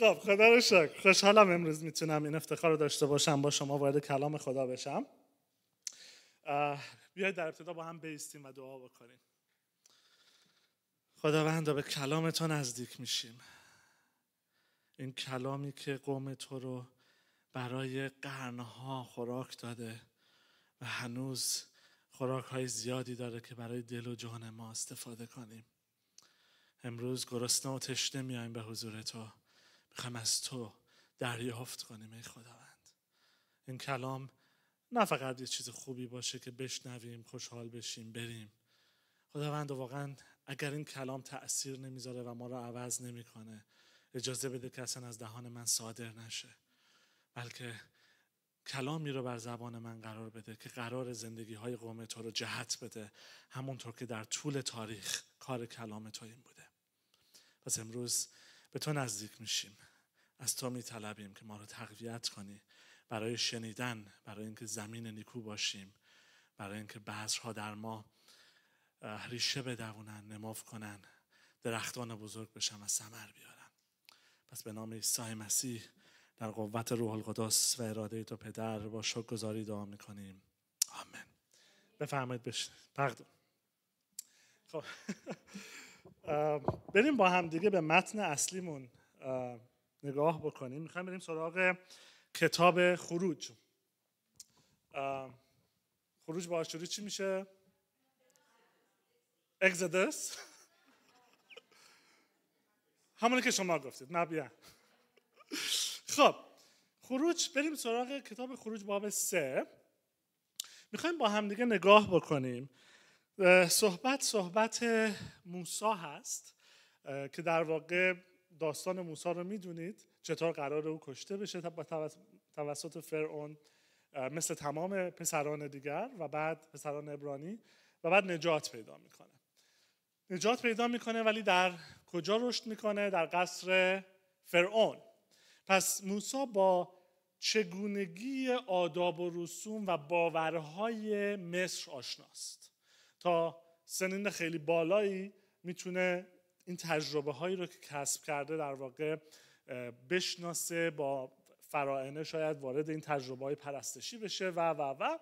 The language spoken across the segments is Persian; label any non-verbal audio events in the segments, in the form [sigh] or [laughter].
خب خدا رو شکر خوشحالم امروز میتونم این افتخار رو داشته باشم با شما وارد کلام خدا بشم بیاید در ابتدا با هم بیستیم و دعا بکنیم خداوند به کلام تو نزدیک میشیم این کلامی که قوم تو رو برای قرنها خوراک داده و هنوز خوراک های زیادی داره که برای دل و جان ما استفاده کنیم امروز گرسنه و تشنه میایم به حضور تو میخوایم از تو دریافت کنیم ای خداوند این کلام نه فقط یه چیز خوبی باشه که بشنویم خوشحال بشیم بریم خداوند واقعا اگر این کلام تاثیر نمیذاره و ما را عوض نمیکنه اجازه بده که اصلا از دهان من صادر نشه بلکه کلامی رو بر زبان من قرار بده که قرار زندگی های قوم تو رو جهت بده همونطور که در طول تاریخ کار کلام تو این بوده پس امروز به تو نزدیک میشیم از تو می طلبیم که ما رو تقویت کنی برای شنیدن برای اینکه زمین نیکو باشیم برای اینکه بذرها در ما ریشه بدوونن نماف کنن درختان بزرگ بشن و ثمر بیارن پس به نام عیسی مسیح در قوت روح القدس و اراده تو پدر با گذاری دعا میکنیم آمین بفرمایید بشین خب [laughs] بریم با دیگه به متن اصلیمون نگاه بکنیم میخوایم بریم سراغ کتاب خروج خروج با آشوری چی میشه؟ اگزدس [laughs] همونی که شما گفتید نبیه خب خروج بریم سراغ کتاب خروج باب سه میخوایم با همدیگه نگاه بکنیم صحبت صحبت موسا هست که در واقع داستان موسا رو میدونید چطور قرار او کشته بشه توسط فرعون مثل تمام پسران دیگر و بعد پسران ابرانی و بعد نجات پیدا میکنه نجات پیدا میکنه ولی در کجا رشد میکنه در قصر فرعون پس موسی با چگونگی آداب و رسوم و باورهای مصر آشناست تا سنین خیلی بالایی میتونه این تجربه هایی رو که کسب کرده در واقع بشناسه با فرائنه شاید وارد این تجربه های پرستشی بشه و و و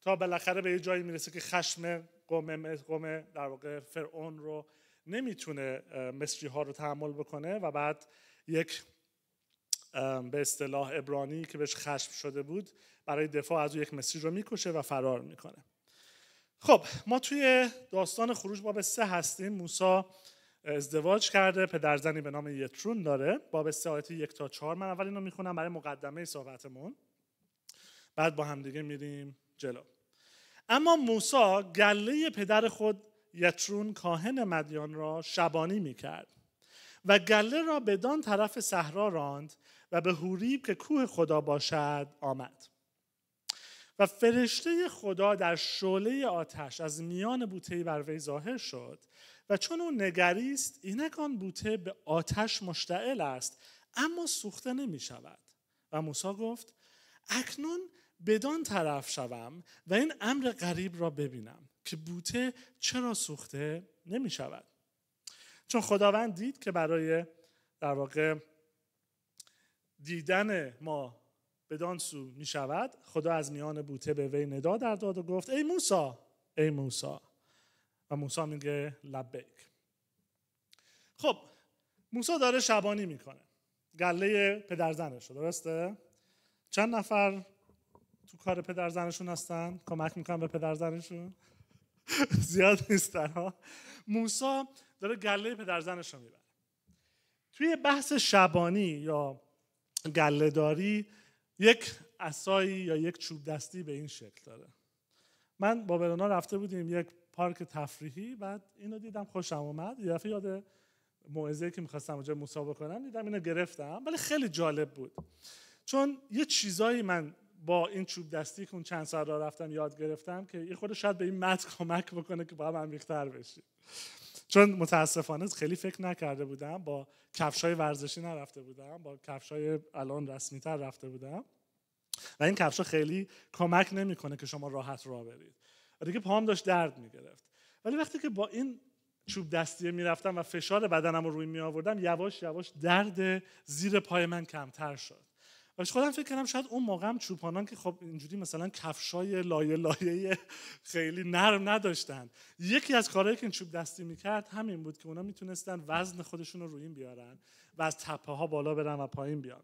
تا بالاخره به یه جایی میرسه که خشم قوم در واقع فرعون رو نمیتونه مصری ها رو تحمل بکنه و بعد یک به اصطلاح ابرانی که بهش خشم شده بود برای دفاع از او یک مصری رو میکشه و فرار میکنه خب ما توی داستان خروج باب سه هستیم موسی ازدواج کرده پدرزنی به نام یترون داره باب ساعت یک تا چهار من اول اینو میخونم برای مقدمه صحبتمون بعد با همدیگه میریم جلو اما موسا گله پدر خود یترون کاهن مدیان را شبانی میکرد و گله را بدان طرف صحرا راند و به هوریب که کوه خدا باشد آمد و فرشته خدا در شعله آتش از میان بوتهی بر وی ظاهر شد و چون او نگریست اینک آن بوته به آتش مشتعل است اما سوخته نمی شود و موسا گفت اکنون بدان طرف شوم و این امر غریب را ببینم که بوته چرا سوخته نمی شود چون خداوند دید که برای در واقع دیدن ما بدان سو می شود خدا از میان بوته به وی ندا در داد و گفت ای موسا ای موسی و موسا میگه لبیک خب موسا داره شبانی میکنه گله پدرزنش درسته چند نفر تو کار پدرزنشون هستن کمک میکنن به پدرزنشون [laughs] زیاد نیستن ها موسا داره گله پدرزنش رو میبره توی بحث شبانی یا گله یک اصایی یا یک چوب دستی به این شکل داره من با برنا رفته بودیم یک پارک تفریحی بعد اینو دیدم خوشم اومد یه دفعه یاد موعظه که میخواستم اونجا مسابقه کنم دیدم اینو گرفتم ولی خیلی جالب بود چون یه چیزایی من با این چوب دستی که اون چند سال را رفتم یاد گرفتم که این خود شاید به این مد کمک بکنه که با هم تر بشید. چون متاسفانه خیلی فکر نکرده بودم با کفشای ورزشی نرفته بودم با کفش الان رسمی رفته بودم و این کفش خیلی کمک نمیکنه که شما راحت راه برید و دیگه پاهم داشت درد میگرفت ولی وقتی که با این چوب دستی میرفتم و فشار بدنم رو روی می آوردم یواش یواش درد زیر پای من کمتر شد و خودم فکر کردم شاید اون موقع هم چوپانان که خب اینجوری مثلا کفشای لایه لایه خیلی نرم نداشتن یکی از کارهایی که این چوب دستی میکرد همین بود که اونا میتونستن وزن خودشون رو روی این بیارن و از تپه ها بالا برن و پایین بیان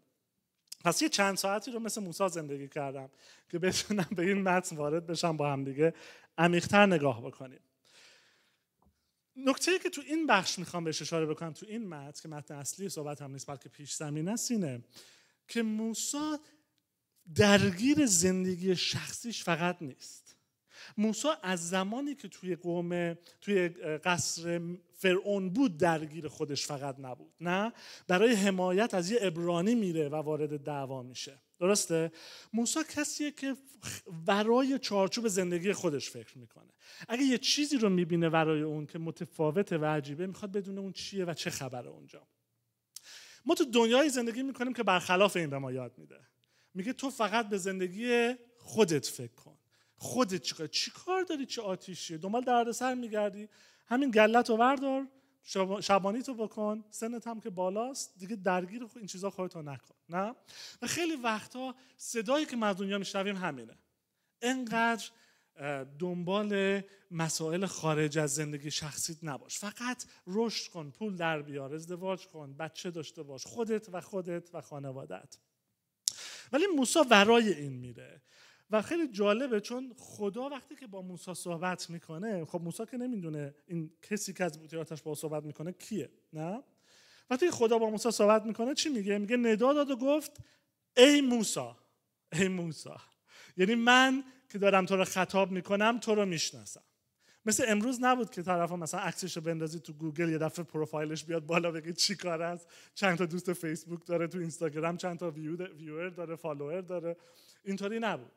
پس یه چند ساعتی رو مثل موسی زندگی کردم که بتونم به این متن وارد بشم با هم دیگه. عمیقتر نگاه بکنیم نکته که تو این بخش میخوام بهش اشاره بکنم تو این متن که متن اصلی صحبت هم نیست بلکه پیش زمینه سینه که موسی درگیر زندگی شخصیش فقط نیست موسی از زمانی که توی قوم توی قصر فرعون بود درگیر خودش فقط نبود نه برای حمایت از یه ابرانی میره و وارد دعوا میشه درسته موسا کسیه که ورای چارچوب زندگی خودش فکر میکنه اگه یه چیزی رو میبینه ورای اون که متفاوته و عجیبه میخواد بدون اون چیه و چه خبره اونجا ما تو دنیای زندگی میکنیم که برخلاف این به ما یاد میده میگه تو فقط به زندگی خودت فکر کن خودت چیکار چی کار داری چه آتیشیه دنبال دردسر میگردی همین گلت و وردار شبانی تو بکن سنت هم که بالاست دیگه درگیر این چیزا خودتو نکن نه و خیلی وقتا صدایی که ما دنیا میشنویم همینه انقدر دنبال مسائل خارج از زندگی شخصیت نباش فقط رشد کن پول در بیار ازدواج کن بچه داشته باش خودت و خودت و خانوادت ولی موسی ورای این میره و خیلی جالبه چون خدا وقتی که با موسی صحبت میکنه خب موسا که نمیدونه این کسی که از بوتیاتش با صحبت میکنه کیه نه وقتی خدا با موسا صحبت میکنه چی میگه میگه ندا داد و گفت ای موسا ای موسا. یعنی من که دارم تو رو خطاب میکنم تو رو میشناسم مثل امروز نبود که طرف مثلا عکسش رو بندازی تو گوگل یه دفعه پروفایلش بیاد بالا بگه چی کار است چند تا دوست فیسبوک داره تو اینستاگرام چند تا ویور داره فالوور داره اینطوری نبود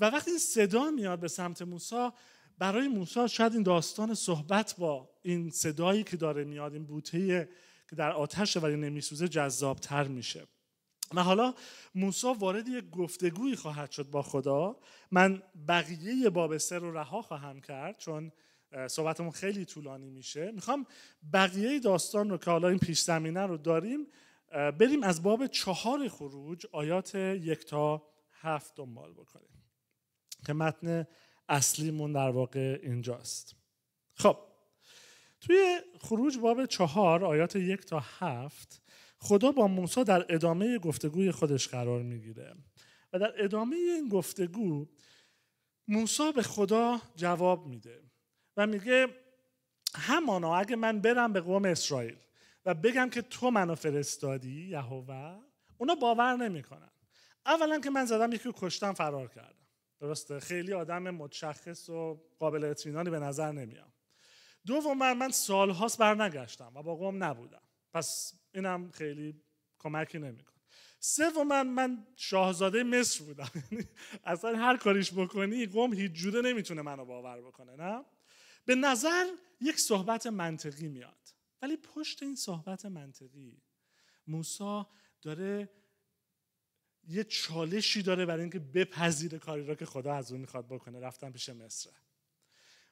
و وقتی این صدا میاد به سمت موسا برای موسا شاید این داستان صحبت با این صدایی که داره میاد این بوته که در آتش ولی نمیسوزه جذابتر میشه و حالا موسی وارد یک گفتگویی خواهد شد با خدا من بقیه باب سه رو رها خواهم کرد چون صحبتمون خیلی طولانی میشه میخوام بقیه داستان رو که حالا این پیش زمینه رو داریم بریم از باب چهار خروج آیات یک تا هفت دنبال بکنیم که متن اصلیمون در واقع اینجاست خب توی خروج باب چهار آیات یک تا هفت خدا با موسا در ادامه گفتگوی خودش قرار میگیره و در ادامه این گفتگو موسا به خدا جواب میده و میگه همانا اگه من برم به قوم اسرائیل و بگم که تو منو فرستادی یهوه اونا باور نمیکنن اولا که من زدم یکی رو کشتم فرار کردم درسته خیلی آدم متشخص و قابل اطمینانی به نظر نمیام دوم من من سالهاست برنگشتم و با قوم نبودم پس اینم خیلی کمکی نمیکنه سوم من من شاهزاده مصر بودم [laughs] یعنی اصلا هر کاریش بکنی قوم هیچ جوره نمیتونه منو باور بکنه نه به نظر یک صحبت منطقی میاد ولی پشت این صحبت منطقی موسی داره یه چالشی داره برای اینکه بپذیره کاری را که خدا از اون میخواد بکنه رفتن پیش مصره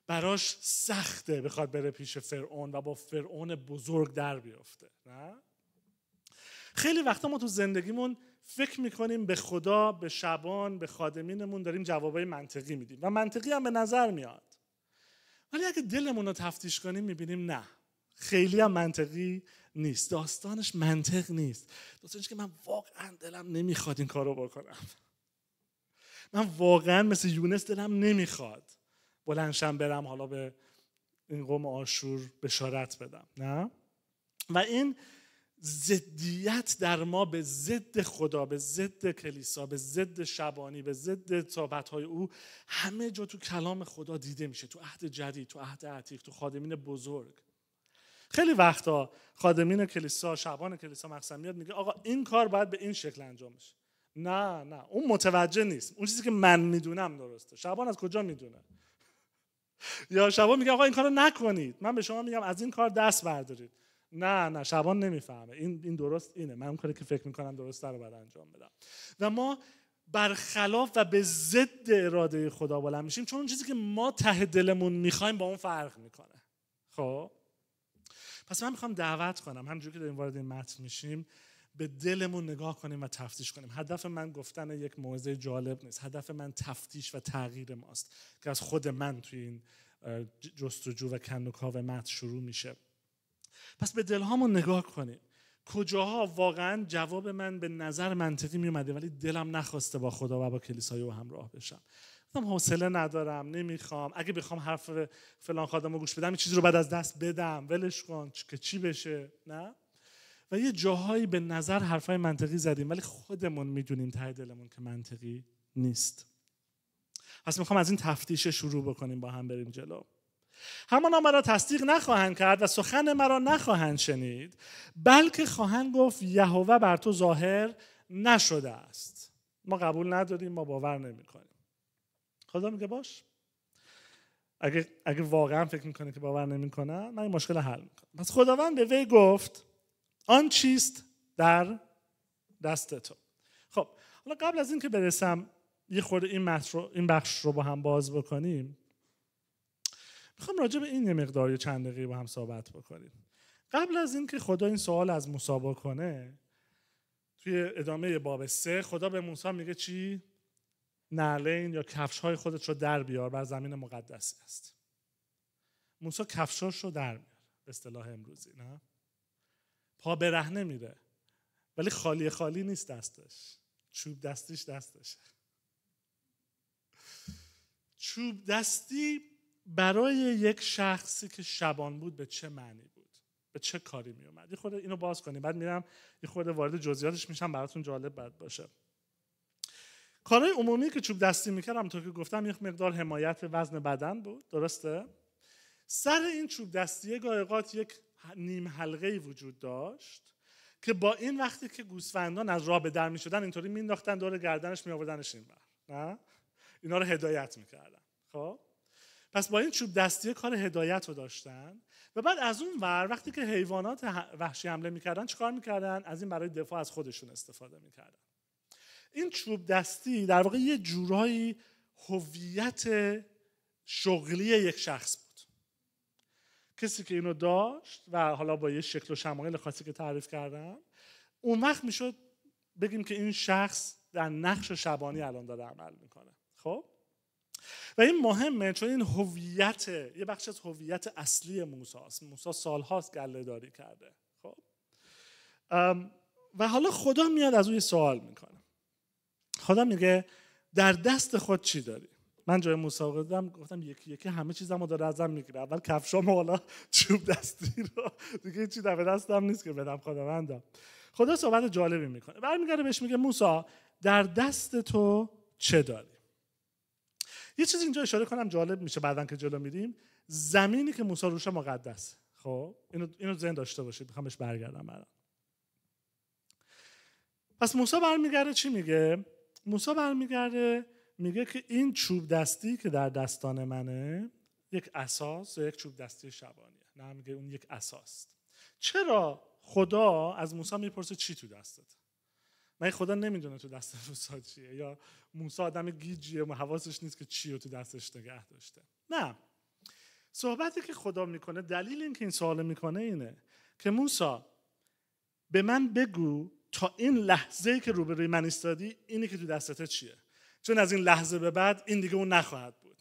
براش سخته بخواد بره پیش فرعون و با فرعون بزرگ در بیفته نه خیلی وقتا ما تو زندگیمون فکر میکنیم به خدا به شبان به خادمینمون داریم جوابای منطقی میدیم و منطقی هم به نظر میاد ولی اگه دلمون رو تفتیش کنیم میبینیم نه خیلی هم منطقی نیست داستانش منطق نیست داستانش که من واقعا دلم نمیخواد این کارو رو بکنم من واقعا مثل یونس دلم نمیخواد بلنشم برم حالا به این قوم آشور بشارت بدم نه و این زدیت در ما به ضد خدا به ضد کلیسا به ضد شبانی به ضد تابت های او همه جا تو کلام خدا دیده میشه تو عهد جدید تو عهد عتیق تو خادمین بزرگ خیلی وقتا خادمین کلیسا شبان کلیسا مقصد میاد میگه آقا این کار باید به این شکل انجام بشه نه نه اون متوجه نیست اون چیزی که من میدونم درسته شبان از کجا میدونه [laughs] یا شبان میگه آقا این کارو نکنید من به شما میگم از این کار دست بردارید نه نه شبان نمیفهمه این این درست اینه من اون کاری که فکر میکنم درسته رو باید انجام بدم و ما برخلاف و به ضد اراده خدا بلند میشیم چون چیزی که ما ته دلمون میخوایم با اون فرق میکنه خب پس من میخوام دعوت کنم همجور که داریم وارد این متن میشیم به دلمون نگاه کنیم و تفتیش کنیم هدف من گفتن یک موزه جالب نیست هدف من تفتیش و تغییر ماست که از خود من توی این جستجو و کنوکاو متن شروع میشه پس به دلهامون نگاه کنیم کجاها واقعا جواب من به نظر منطقی میومده ولی دلم نخواسته با خدا و با کلیسای او همراه بشم گفتم حوصله ندارم نمیخوام اگه بخوام حرف فلان خادم رو گوش بدم این چیزی رو بعد از دست بدم ولش کن که چی بشه نه و یه جاهایی به نظر حرفای منطقی زدیم ولی خودمون میدونیم ته دلمون که منطقی نیست پس میخوام از این تفتیش شروع بکنیم با هم بریم جلو همانا مرا تصدیق نخواهند کرد و سخن مرا نخواهند شنید بلکه خواهند گفت یهوه بر تو ظاهر نشده است ما قبول نداریم ما باور نمیکنیم خدا میگه باش اگه, اگه واقعا فکر میکنه که باور نمیکنه من این مشکل حل میکنم پس خداوند به وی گفت آن چیست در دست تو خب حالا قبل از اینکه برسم یه خورده این, این بخش رو با هم باز بکنیم میخوام راجع به این یه مقداری چند دقیقه با هم صحبت بکنیم قبل از اینکه خدا این سوال از موسی بکنه توی ادامه باب سه خدا به موسی میگه چی نعلین یا کفش های خودت رو در بیار بر زمین مقدسی است موسی کفشاش رو در میاره به اصطلاح امروزی نه پا برهنه میره ولی خالی خالی نیست دستش چوب دستیش دستشه چوب دستی برای یک شخصی که شبان بود به چه معنی بود به چه کاری می اومد یه اینو باز کنیم بعد میرم یه خورده وارد جزئیاتش میشم براتون جالب بد باشه کارهای عمومی که چوب دستی میکردم تا که گفتم یک مقدار حمایت وزن بدن بود درسته سر این چوب دستی گایقات یک نیم حلقه وجود داشت که با این وقتی که گوسفندان از راه به در میشدن اینطوری مینداختن دور گردنش میآوردنش این نه اینا رو هدایت میکردن خب پس با این چوب دستی کار هدایت رو داشتن و بعد از اون ور وقتی که حیوانات وحشی حمله میکردن چیکار میکردن از این برای دفاع از خودشون استفاده میکردن این چوب دستی در واقع یه جورایی هویت شغلی یک شخص بود کسی که اینو داشت و حالا با یه شکل و شمایل خاصی که تعریف کردم اون وقت میشد بگیم که این شخص در نقش شبانی الان داره عمل میکنه خب و این مهمه چون این هویت یه بخش از هویت اصلی موسی است موسی سالهاست گله داری کرده خب و حالا خدا میاد از او یه سوال میکنه خدا میگه در دست خود چی داری من جای مسابقه دادم گفتم یکی یکی همه چیزمو داره ازم میگیره اول کفشام حالا چوب دستی رو دیگه چی در دستم نیست که بدم خداوندم خدا صحبت جالبی میکنه برمیگرده بهش میگه موسا در دست تو چه داری یه چیزی اینجا اشاره کنم جالب میشه بعدا که جلو میریم زمینی که موسا روش مقدس خب اینو اینو ذهن داشته باشید میخوامش برگردم بعدا پس موسی برمیگرده چی میگه موسا برمیگرده میگه که این چوب دستی که در دستان منه یک اساس و یک چوب دستی شبانیه نه میگه اون یک اساس چرا خدا از موسی میپرسه چی تو دستت من خدا نمیدونه تو دست موسا چیه یا موسی آدم گیجیه و حواسش نیست که چی رو تو دستش نگه داشته نه صحبتی که خدا میکنه دلیل اینکه این سوال میکنه اینه که موسی به من بگو تا این لحظه که روبروی من ایستادی اینی که تو دستت چیه چون از این لحظه به بعد این دیگه اون نخواهد بود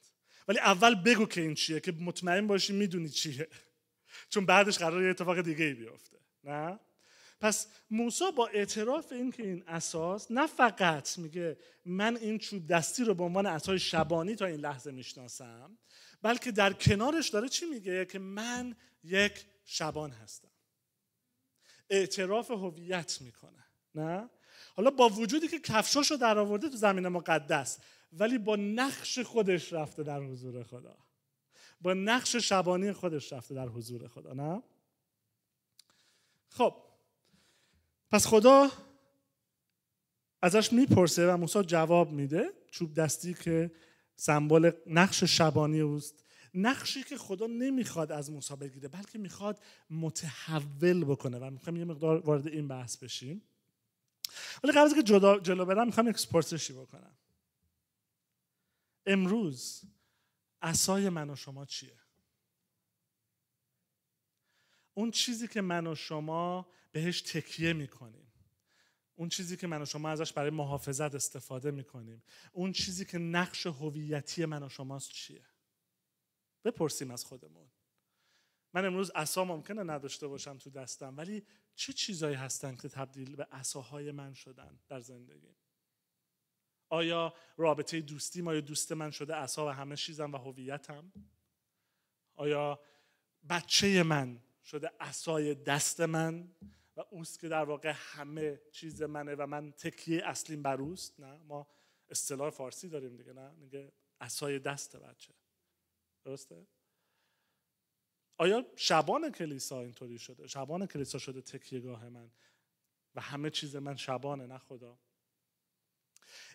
ولی اول بگو که این چیه که مطمئن باشی میدونی چیه چون بعدش قرار یه اتفاق دیگه ای بیفته نه پس موسی با اعتراف این که این اساس نه فقط میگه من این چوب دستی رو به عنوان اساس شبانی تا این لحظه میشناسم بلکه در کنارش داره چی میگه که من یک شبان هستم اعتراف هویت میکنه نه حالا با وجودی که کفشاشو در آورده تو زمین مقدس ولی با نقش خودش رفته در حضور خدا با نقش شبانی خودش رفته در حضور خدا نه خب پس خدا ازش میپرسه و موسی جواب میده چوب دستی که سمبل نقش شبانی اوست نقشی که خدا نمیخواد از موسی بگیره بلکه میخواد متحول بکنه و میخوام یه مقدار وارد این بحث بشیم ولی قبل از که جدا جلو برم میخوام یک بکنم امروز اسای من و شما چیه اون چیزی که من و شما بهش تکیه میکنیم اون چیزی که من و شما ازش برای محافظت استفاده میکنیم اون چیزی که نقش هویتی من و شماست چیه بپرسیم از خودمون من امروز اصا ممکنه نداشته باشم تو دستم ولی چه چیزایی هستن که تبدیل به اصاهای من شدن در زندگی آیا رابطه دوستی آیا دوست من شده اصا و همه چیزم و هویتم آیا بچه من شده اصای دست من و اوست که در واقع همه چیز منه و من تکیه اصلیم بر نه ما اصطلاح فارسی داریم دیگه نه میگه عصای دست بچه درسته؟ آیا شبان کلیسا اینطوری شده؟ شبان کلیسا شده تکیهگاه من و همه چیز من شبانه نه خدا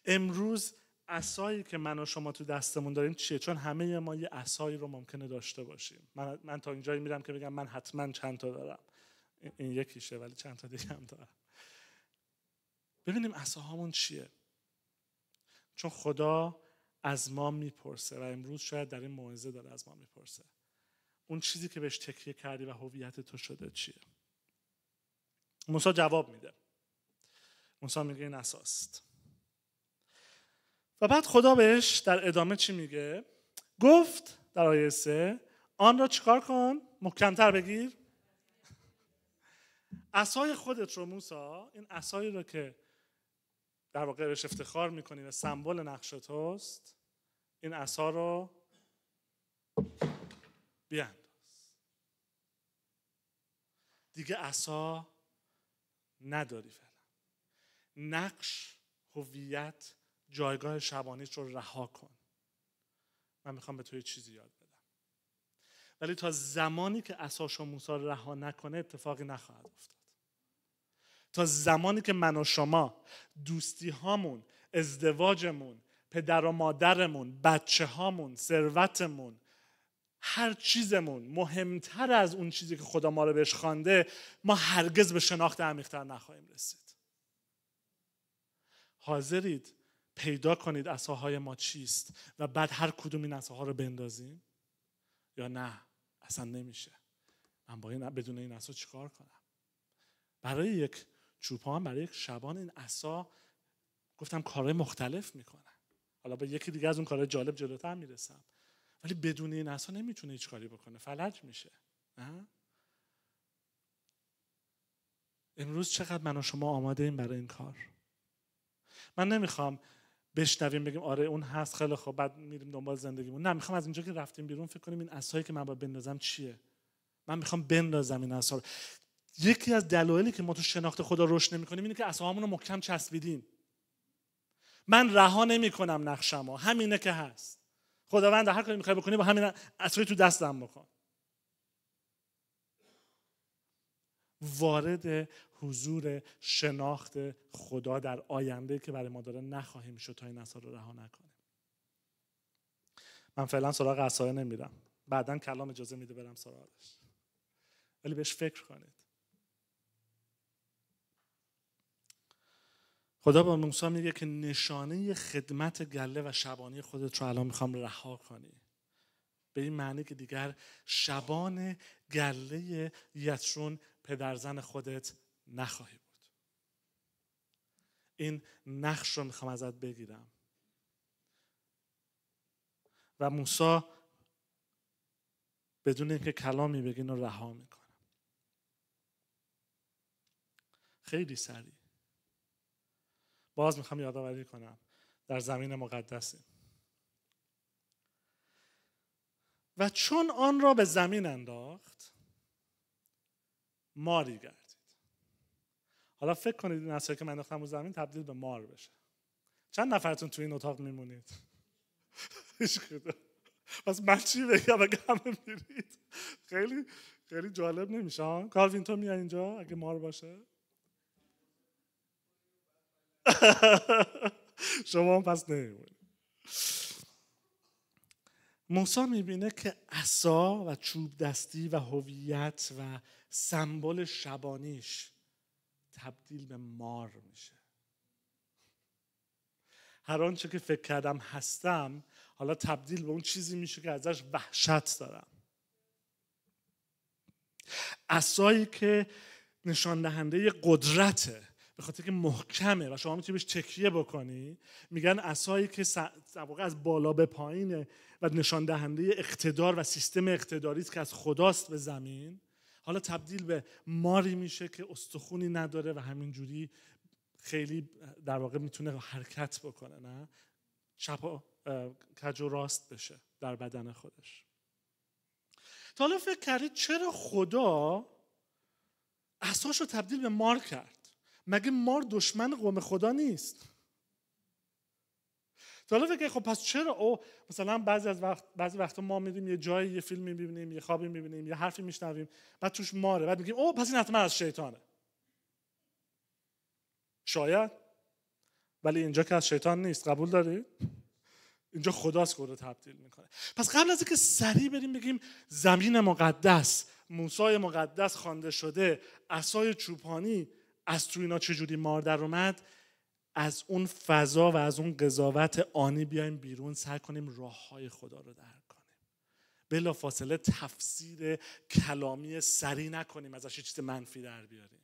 امروز اسایی که من و شما تو دستمون داریم چیه چون همه ما یه اسایی رو ممکنه داشته باشیم من, من تا اینجایی میرم که بگم من حتما چند تا دارم این یکیشه ولی چند تا دیگه هم دارم ببینیم اساهامون چیه چون خدا از ما میپرسه و امروز شاید در این موعظه داره از ما میپرسه اون چیزی که بهش تکیه کردی و هویت تو شده چیه موسی جواب میده موسی میگه این اساست و بعد خدا بهش در ادامه چی میگه گفت در آیه سه آن را چیکار کن محکمتر بگیر اسای خودت رو موسا این اسایی رو که در واقع بهش افتخار میکنی و سمبل نقش توست این عصا رو بیانداز دیگه عصا نداری فعلا نقش هویت جایگاه شبانیت رو رها کن من میخوام به یه چیزی یاد بدم ولی تا زمانی که اساش و موسا رها نکنه اتفاقی نخواهد افتاد تا زمانی که من و شما دوستی هامون ازدواجمون پدر و مادرمون بچه هامون ثروتمون هر چیزمون مهمتر از اون چیزی که خدا ما رو بهش خوانده ما هرگز به شناخت عمیقتر نخواهیم رسید حاضرید پیدا کنید اساهای ما چیست و بعد هر کدوم این اساها رو بندازیم یا نه اصلا نمیشه من با این بدون این اسا چیکار کنم برای یک چوپان برای شبان این عصا گفتم کارهای مختلف میکنن حالا به یکی دیگه از اون کارهای جالب جلوتر میرسم ولی بدون این عصا نمیتونه هیچ کاری بکنه فلج میشه امروز چقدر من و شما آماده برای این کار من نمیخوام بشنویم بگیم آره اون هست خیلی خوب، بعد میریم دنبال زندگیمون نه میخوام از اینجا که رفتیم بیرون فکر کنیم این عصایی که من باید بندازم چیه من میخوام بندازم این یکی از دلایلی که ما تو شناخت خدا رشد نمیکنیم اینه که اسامون رو محکم چسبیدیم من رها نمیکنم نقشما همینه که هست خداوند هر کاری میخوای بکنی با همین اسری تو دستم بکن وارد حضور شناخت خدا در آینده که برای ما داره نخواهیم شد تا این اثر رو رها نکنیم من فعلا سراغ اثاره نمیرم بعدا کلام اجازه میده برم سراغش ولی بهش فکر کنید خدا با موسی میگه که نشانه خدمت گله و شبانی خودت رو الان میخوام رها کنی به این معنی که دیگر شبان گله یترون پدرزن خودت نخواهی بود این نقش رو میخوام ازت بگیرم و موسی بدون اینکه کلامی بگین رو رها میکنه. خیلی سریع باز میخوام یادآوری کنم در زمین مقدسیم و چون آن را به زمین انداخت ماری گردید حالا فکر کنید این که من انداختم رو زمین تبدیل به مار بشه چند نفرتون توی این اتاق میمونید [laughs] هیچ پس من چی بگم اگه همه میرید خیلی خیلی جالب نمیشه کاروین تو میای اینجا اگه مار باشه [laughs] شما هم پس نمیمونید موسا میبینه که عصا و چوب دستی و هویت و سمبل شبانیش تبدیل به مار میشه هر آنچه که فکر کردم هستم حالا تبدیل به اون چیزی میشه که ازش وحشت دارم عصایی که نشان دهنده قدرته به خاطر که محکمه و شما میتونی بهش تکیه بکنی میگن اسایی که از بالا به پایینه و نشان دهنده اقتدار و سیستم اقتداری که از خداست به زمین حالا تبدیل به ماری میشه که استخونی نداره و همینجوری خیلی در واقع میتونه حرکت بکنه نه چپ کج و راست بشه در بدن خودش تا حالا فکر کردید چرا خدا اساش رو تبدیل به مار کرد مگه مار دشمن قوم خدا نیست حالا فکر خب پس چرا او مثلا بعضی از وقت بعضی وقتا ما میریم یه جایی یه فیلم میبینیم یه خوابی میبینیم یه حرفی میشنویم بعد توش ماره بعد میگیم او پس این حتما از شیطانه شاید ولی اینجا که از شیطان نیست قبول داری اینجا خداست که رو تبدیل میکنه پس قبل از اینکه سریع بریم بگیم زمین مقدس موسای مقدس خوانده شده اسای چوپانی از تو اینا چجوری مار در اومد از اون فضا و از اون قضاوت آنی بیایم بیرون سعی کنیم راه های خدا رو درک کنیم بلا فاصله تفسیر کلامی سری نکنیم ازش چیز منفی در بیاریم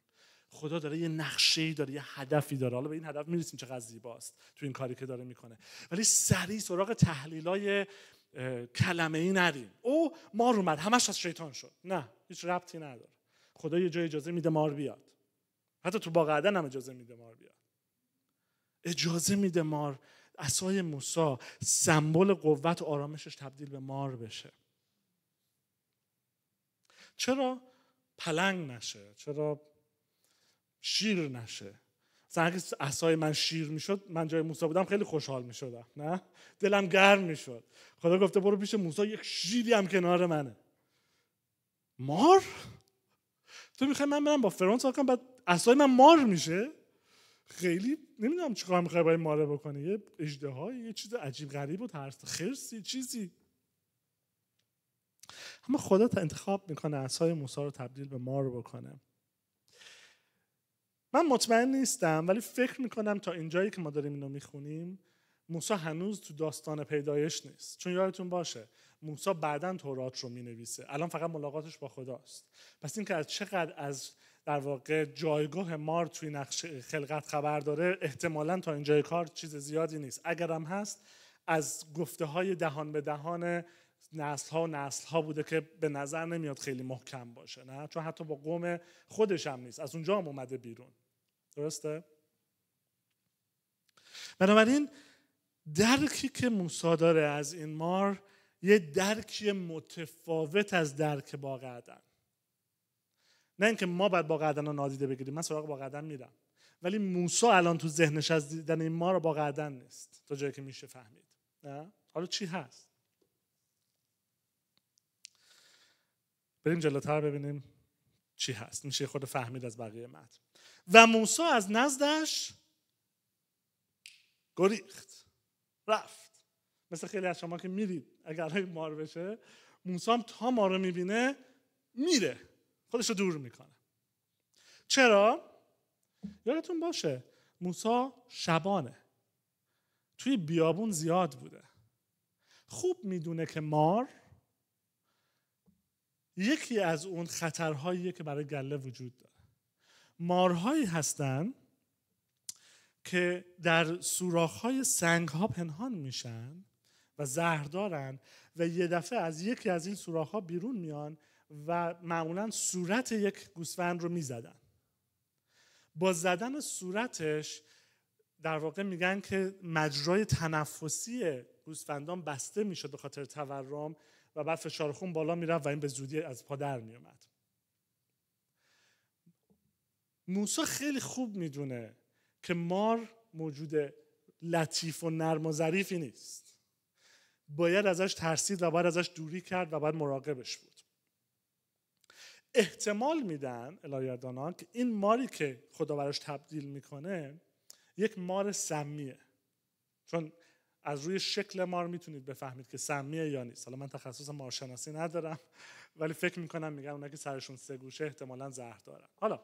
خدا داره یه نقشه داره یه هدفی داره حالا به این هدف میرسیم چقدر زیباست تو این کاری که داره میکنه ولی سریع سراغ تحلیلای کلمه ای نریم او مار اومد همش از شیطان شد نه هیچ ربطی نداره خدا یه جای اجازه میده مار بیاد حتی تو باغ عدن هم اجازه میده مار بیاد اجازه میده مار اسای موسا سمبل قوت و آرامشش تبدیل به مار بشه چرا پلنگ نشه چرا شیر نشه مثلا اگه من شیر میشد من جای موسی بودم خیلی خوشحال میشدم نه دلم گرم میشد خدا گفته برو پیش موسا یک شیری هم کنار منه مار تو میخوای من برم با فرانس کنم بعد اصلا من مار میشه خیلی نمیدونم چیکار میخوای این ماره بکنه یه های یه چیز عجیب غریب و ترس خرسی چیزی اما خدا تا انتخاب میکنه اعصای موسا رو تبدیل به مار بکنه من مطمئن نیستم ولی فکر میکنم تا اینجایی که ما داریم اینو میخونیم موسا هنوز تو داستان پیدایش نیست چون یادتون باشه موسا بعدا تورات رو مینویسه الان فقط ملاقاتش با خداست پس اینکه از چقدر از در واقع جایگاه مار توی نقش خلقت خبر داره احتمالا تا جای کار چیز زیادی نیست اگرم هست از گفته های دهان به دهان نسل ها و نسل ها بوده که به نظر نمیاد خیلی محکم باشه نه چون حتی با قوم خودش هم نیست از اونجا هم اومده بیرون درسته بنابراین درکی که موسا داره از این مار یه درکی متفاوت از درک ادن. نه اینکه ما باید با قدم رو نادیده بگیریم من سراغ با قدم میرم ولی موسی الان تو ذهنش از دیدن این ما رو با قدن نیست تا جایی که میشه فهمید نه حالا چی هست بریم جلوتر ببینیم چی هست میشه خود فهمید از بقیه متن و موسی از نزدش گریخت رفت مثل خیلی از شما که میرید اگر ما مار بشه موسا هم تا ما رو میبینه میره خودش رو دور میکنه چرا؟ یادتون باشه موسا شبانه توی بیابون زیاد بوده خوب میدونه که مار یکی از اون خطرهایی که برای گله وجود داره مارهایی هستن که در سنگ ها پنهان میشن و زهر دارن و یه دفعه از یکی از این سوراخها بیرون میان و معمولا صورت یک گوسفند رو میزدن با زدن صورتش در واقع میگن که مجرای تنفسی گوسفندان بسته میشد به خاطر تورم و بعد فشار خون بالا میرفت و این به زودی از پادر میومد موسا خیلی خوب میدونه که مار موجود لطیف و نرم و ظریفی نیست باید ازش ترسید و باید ازش دوری کرد و باید مراقبش بود احتمال میدن الهیاردانان که این ماری که خدا براش تبدیل میکنه یک مار سمیه چون از روی شکل مار میتونید بفهمید که سمیه یا نیست حالا من تخصص مارشناسی ندارم ولی فکر میکنم میگن اونا که سرشون سه گوشه احتمالا زهر دارن حالا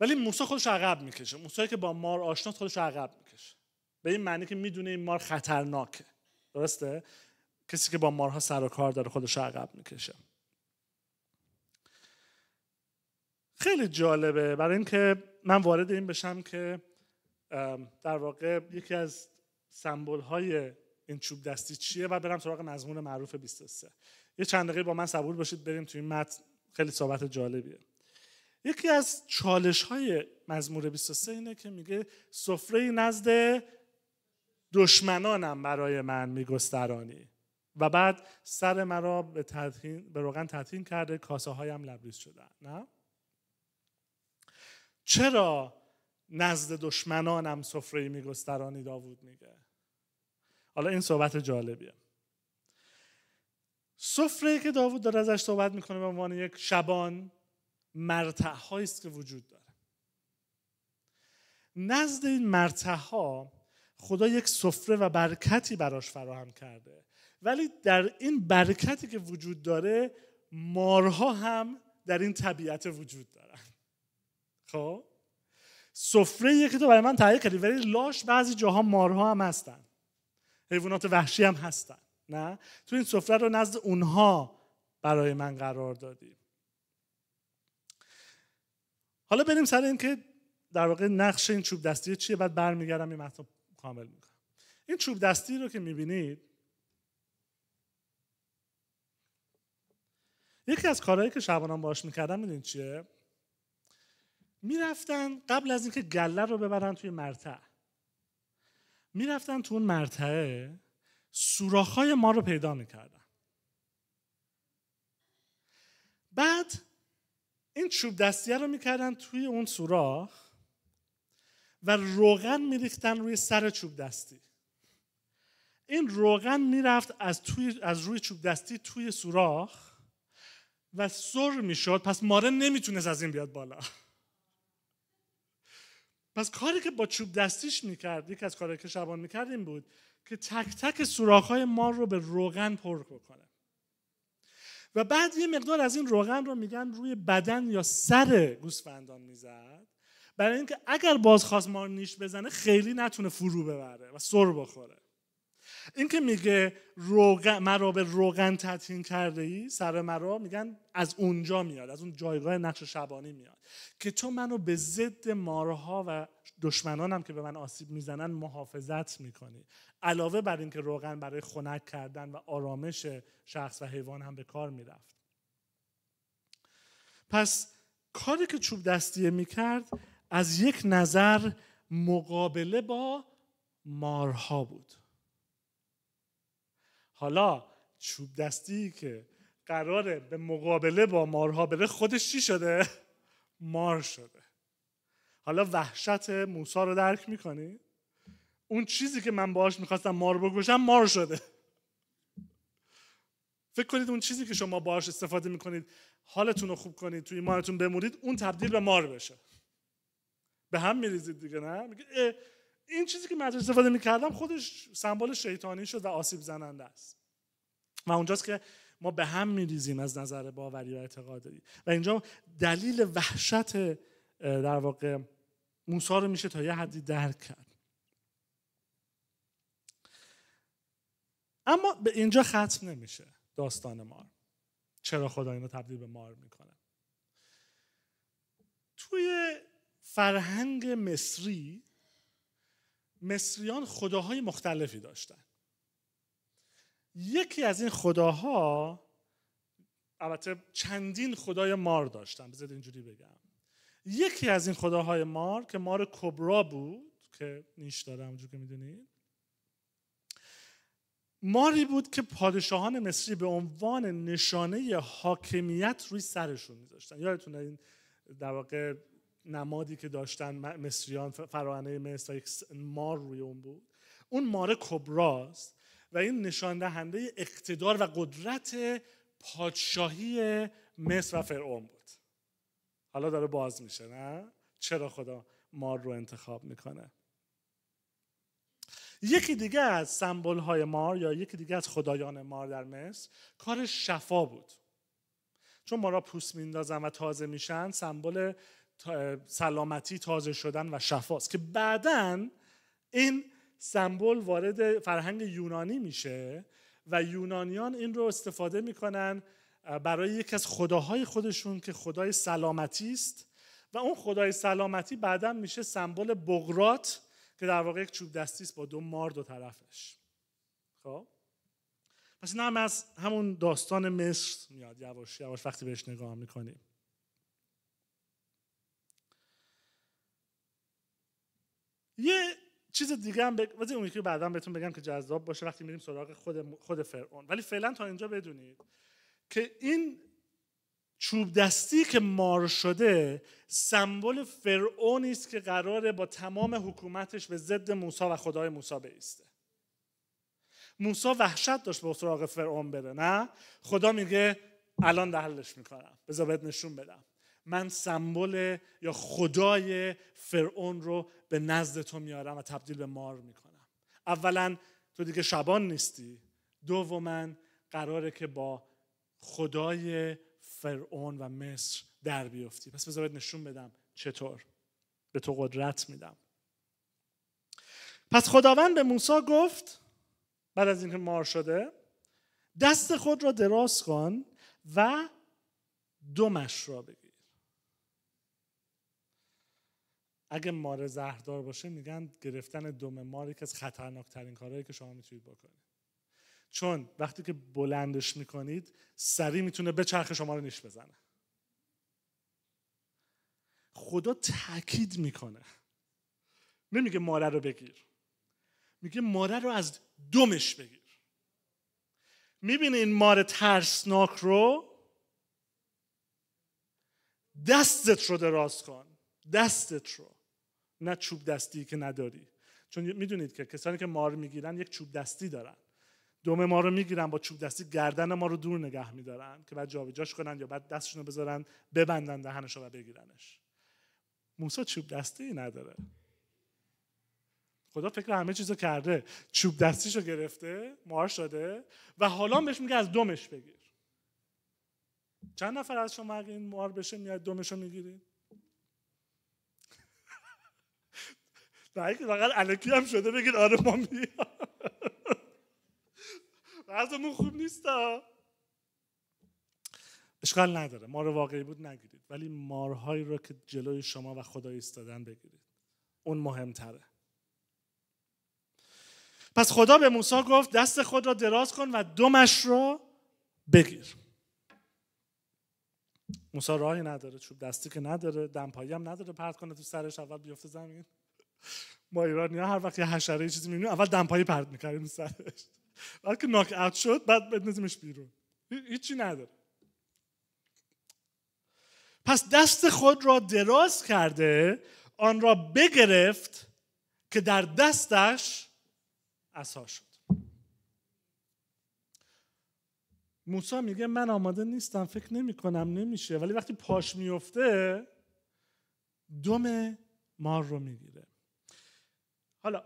ولی موسی خودش عقب میکشه موسی که با مار آشناس خودش عقب میکشه به این معنی که میدونه این مار خطرناکه درسته کسی که با مارها سر و کار داره خودش عقب میکشه خیلی جالبه برای اینکه من وارد این بشم که در واقع یکی از سمبل های این چوب دستی چیه و برم سراغ مضمون معروف 23 یه چند دقیقه با من صبور باشید بریم توی این متن خیلی صحبت جالبیه یکی از چالش های مزمور 23 اینه که میگه سفره نزد دشمنانم برای من میگسترانی و بعد سر مرا به, به روغن تطهین کرده کاسه هایم لبریز شدن نه؟ چرا نزد دشمنانم سفره میگسترانی داوود میگه حالا این صحبت جالبیه سفره که داوود داره ازش صحبت میکنه به عنوان یک شبان مرتع است که وجود داره نزد این مرتع ها خدا یک سفره و برکتی براش فراهم کرده ولی در این برکتی که وجود داره مارها هم در این طبیعت وجود دارند. خب سفره یکی تو برای من تهیه کردی ولی لاش بعضی جاها مارها هم هستن حیوانات وحشی هم هستن نه تو این سفره رو نزد اونها برای من قرار دادی حالا بریم سر اینکه در واقع نقش این چوب دستی چیه بعد برمیگردم این متن کامل میکنم این چوب دستی رو که میبینید یکی از کارهایی که شبانان باش میکردم میدین چیه میرفتن قبل از اینکه گله رو ببرن توی مرتع میرفتن تو اون مرتعه سوراخهای ما رو پیدا میکردن بعد این چوب دستیه رو میکردن توی اون سوراخ و روغن میریختن روی سر چوب دستی این روغن میرفت از, از روی چوب دستی توی سوراخ و سر میشد پس ماره نمیتونست از این بیاد بالا پس کاری که با چوب دستیش میکرد یکی از کارهایی که شبان میکرد این بود که تک تک سوراخهای ما رو به روغن پر کنه و بعد یه مقدار از این روغن رو میگن روی بدن یا سر گوسفندان میزد برای اینکه اگر باز خواست مار نیش بزنه خیلی نتونه فرو ببره و سر بخوره اینکه میگه روغن مرا به روغن تطهین کرده ای سر مرا میگن از اونجا میاد از اون جایگاه نقش شبانی میاد که تو منو به ضد مارها و دشمنانم که به من آسیب میزنن محافظت میکنی علاوه بر اینکه روغن برای خنک کردن و آرامش شخص و حیوان هم به کار میرفت پس کاری که چوب دستیه میکرد از یک نظر مقابله با مارها بود حالا چوب دستی که قراره به مقابله با مارها بره خودش چی شده؟ مار شده حالا وحشت موسا رو درک میکنی؟ اون چیزی که من باهاش میخواستم مار بگوشم مار شده فکر کنید اون چیزی که شما باهاش استفاده میکنید حالتون رو خوب کنید توی ایمانتون بمونید اون تبدیل به مار بشه به هم میریزید دیگه نه این چیزی که من استفاده میکردم خودش سمبل شیطانی شد و آسیب زننده است و اونجاست که ما به هم میریزیم از نظر باوری و اعتقادی و اینجا دلیل وحشت در واقع موسی رو میشه تا یه حدی درک کرد اما به اینجا ختم نمیشه داستان مار چرا خدا اینو تبدیل به مار میکنه توی فرهنگ مصری مصریان خداهای مختلفی داشتن یکی از این خداها البته چندین خدای مار داشتن بذارید اینجوری بگم یکی از این خداهای مار که مار کبرا بود که نیش داره همونجور که میدونید ماری بود که پادشاهان مصری به عنوان نشانه حاکمیت روی سرشون میذاشتن یادتونه این در واقع نمادی که داشتن مصریان فراعنه مصر یک مار روی اون بود اون مار کبراست و این نشان دهنده اقتدار و قدرت پادشاهی مصر و فرعون بود حالا داره باز میشه نه چرا خدا مار رو انتخاب میکنه یکی دیگه از سمبل های مار یا یکی دیگه از خدایان مار در مصر کار شفا بود چون مارا پوست میندازن و تازه میشن سمبل سلامتی تازه شدن و شفاست که بعدا این سمبل وارد فرهنگ یونانی میشه و یونانیان این رو استفاده میکنن برای یکی از خداهای خودشون که خدای سلامتی است و اون خدای سلامتی بعدا میشه سمبل بغرات که در واقع یک چوب دستی است با دو مار دو طرفش خب پس این هم از همون داستان مصر میاد یواش یواش وقتی بهش نگاه میکنیم یه چیز دیگه هم واسه اون یکی بعدا بهتون بگم که جذاب باشه وقتی میریم سراغ خود خود فرعون ولی فعلا تا اینجا بدونید که این چوب دستی که مار شده سمبل فرعونی است که قراره با تمام حکومتش به ضد موسی و خدای موسی بیسته موسی وحشت داشت به سراغ فرعون بره نه خدا میگه الان دهلش میکنم بذار بهت نشون بدم من سمبل یا خدای فرعون رو به نزد تو میارم و تبدیل به مار میکنم اولا تو دیگه شبان نیستی من قراره که با خدای فرعون و مصر در بیفتی پس بذار نشون بدم چطور به تو قدرت میدم پس خداوند به موسی گفت بعد از اینکه مار شده دست خود را دراز کن و دمش را بگیر اگه مار زهردار باشه میگن گرفتن دم مار یکی از خطرناکترین کارهایی که شما میتونید بکنید چون وقتی که بلندش میکنید سریع میتونه به چرخ شما رو نیش بزنه خدا تاکید میکنه نمیگه ماره رو بگیر میگه ماره رو از دمش بگیر میبینه این مار ترسناک رو دستت رو دراز کن دستت رو نه چوب دستی که نداری چون میدونید که کسانی که مار میگیرن یک چوب دستی دارن دوم ما رو میگیرن با چوب دستی گردن ما رو دور نگه میدارن که بعد جابجاش کنن یا بعد دستشون رو بذارن ببندن دهنش و بگیرنش موسا چوب دستی نداره خدا فکر همه چیزو کرده چوب دستیش رو گرفته مار شده و حالا بهش میگه از دومش بگیر چند نفر از شما اگه این مار بشه میاد رو میگیرید نه اینکه فقط الکی هم شده بگید آره ما میام وضعمون خوب نیست اشکال نداره مار واقعی بود نگیرید ولی مارهایی رو که جلوی شما و خدا ایستادن بگیرید اون مهمتره پس خدا به موسی گفت دست خود را دراز کن و دمش را بگیر موسی راهی نداره چوب دستی که نداره دمپایی هم نداره پرت کنه تو سرش اول بیفته زمین ما ایرانی ها هر وقت یه حشره یه چیزی میبینیم اول دمپایی پرد میکردیم سرش بعد که ناک اوت شد بعد بدنزیمش بیرون هیچی نداره پس دست خود را دراز کرده آن را بگرفت که در دستش اصا شد موسی میگه من آماده نیستم فکر نمی کنم نمیشه ولی وقتی پاش میفته دم مار رو میگیره حالا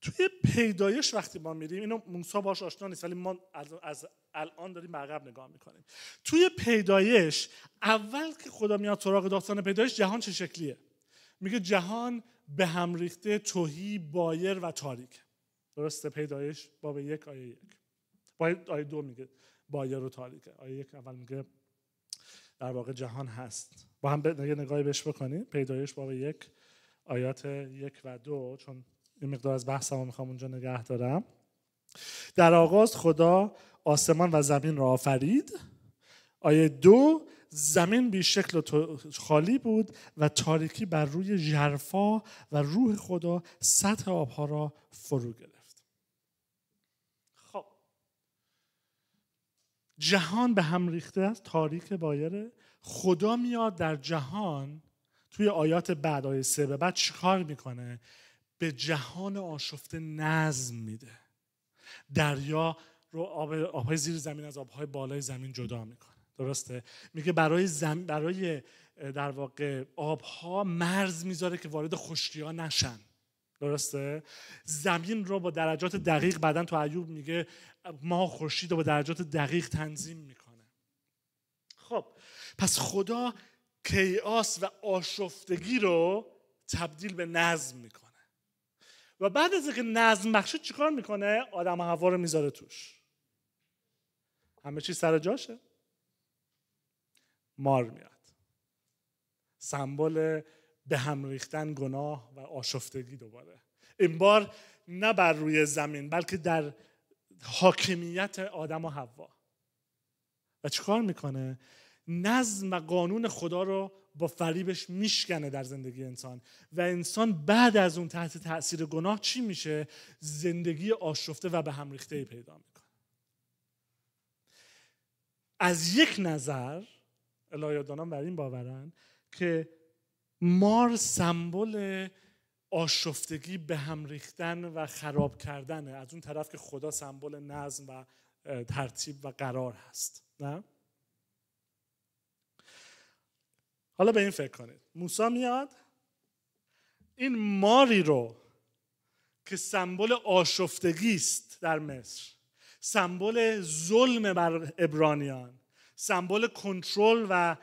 توی پیدایش وقتی ما میریم اینو موسی باش آشنا نیست ولی ما از, از الان داریم عقب نگاه میکنیم توی پیدایش اول که خدا میاد سراغ داستان پیدایش جهان چه شکلیه میگه جهان به هم ریخته توهی بایر و تاریک درسته پیدایش باب یک آیه یک با آیه دو میگه بایر و تاریکه آیه یک اول میگه در واقع جهان هست با هم نگاهی بهش بکنیم پیدایش باب یک آیات یک و دو چون این مقدار از بحثمو میخوام اونجا نگه دارم در آغاز خدا آسمان و زمین را آفرید آیه دو زمین بی شکل و خالی بود و تاریکی بر روی جرفا و روح خدا سطح آبها را فرو گرفت خب جهان به هم ریخته است تاریک بایره خدا میاد در جهان توی آیات بعد آیه سه به بعد چیکار میکنه به جهان آشفته نظم میده دریا رو آب آبهای زیر زمین از آبهای بالای زمین جدا میکنه درسته میگه برای زم... برای در واقع آبها مرز میذاره که وارد خشکی ها نشن درسته زمین رو با درجات دقیق بعدا تو عیوب میگه ما خورشید رو با درجات دقیق تنظیم میکنه خب پس خدا کیاس و آشفتگی رو تبدیل به نظم میکنه و بعد از اینکه نظم بخشه چیکار میکنه آدم و هوا رو میذاره توش همه چی سر جاشه مار میاد سمبل به هم ریختن گناه و آشفتگی دوباره این بار نه بر روی زمین بلکه در حاکمیت آدم و هوا و چیکار میکنه نظم و قانون خدا رو با فریبش میشکنه در زندگی انسان و انسان بعد از اون تحت تاثیر گناه چی میشه زندگی آشفته و به هم ریخته پیدا میکنه از یک نظر دانان بر این باورن که مار سمبل آشفتگی به هم ریختن و خراب کردنه از اون طرف که خدا سمبل نظم و ترتیب و قرار هست نه حالا به این فکر کنید موسا میاد این ماری رو که سمبل آشفتگی است در مصر سمبل ظلم بر ابرانیان سمبل کنترل و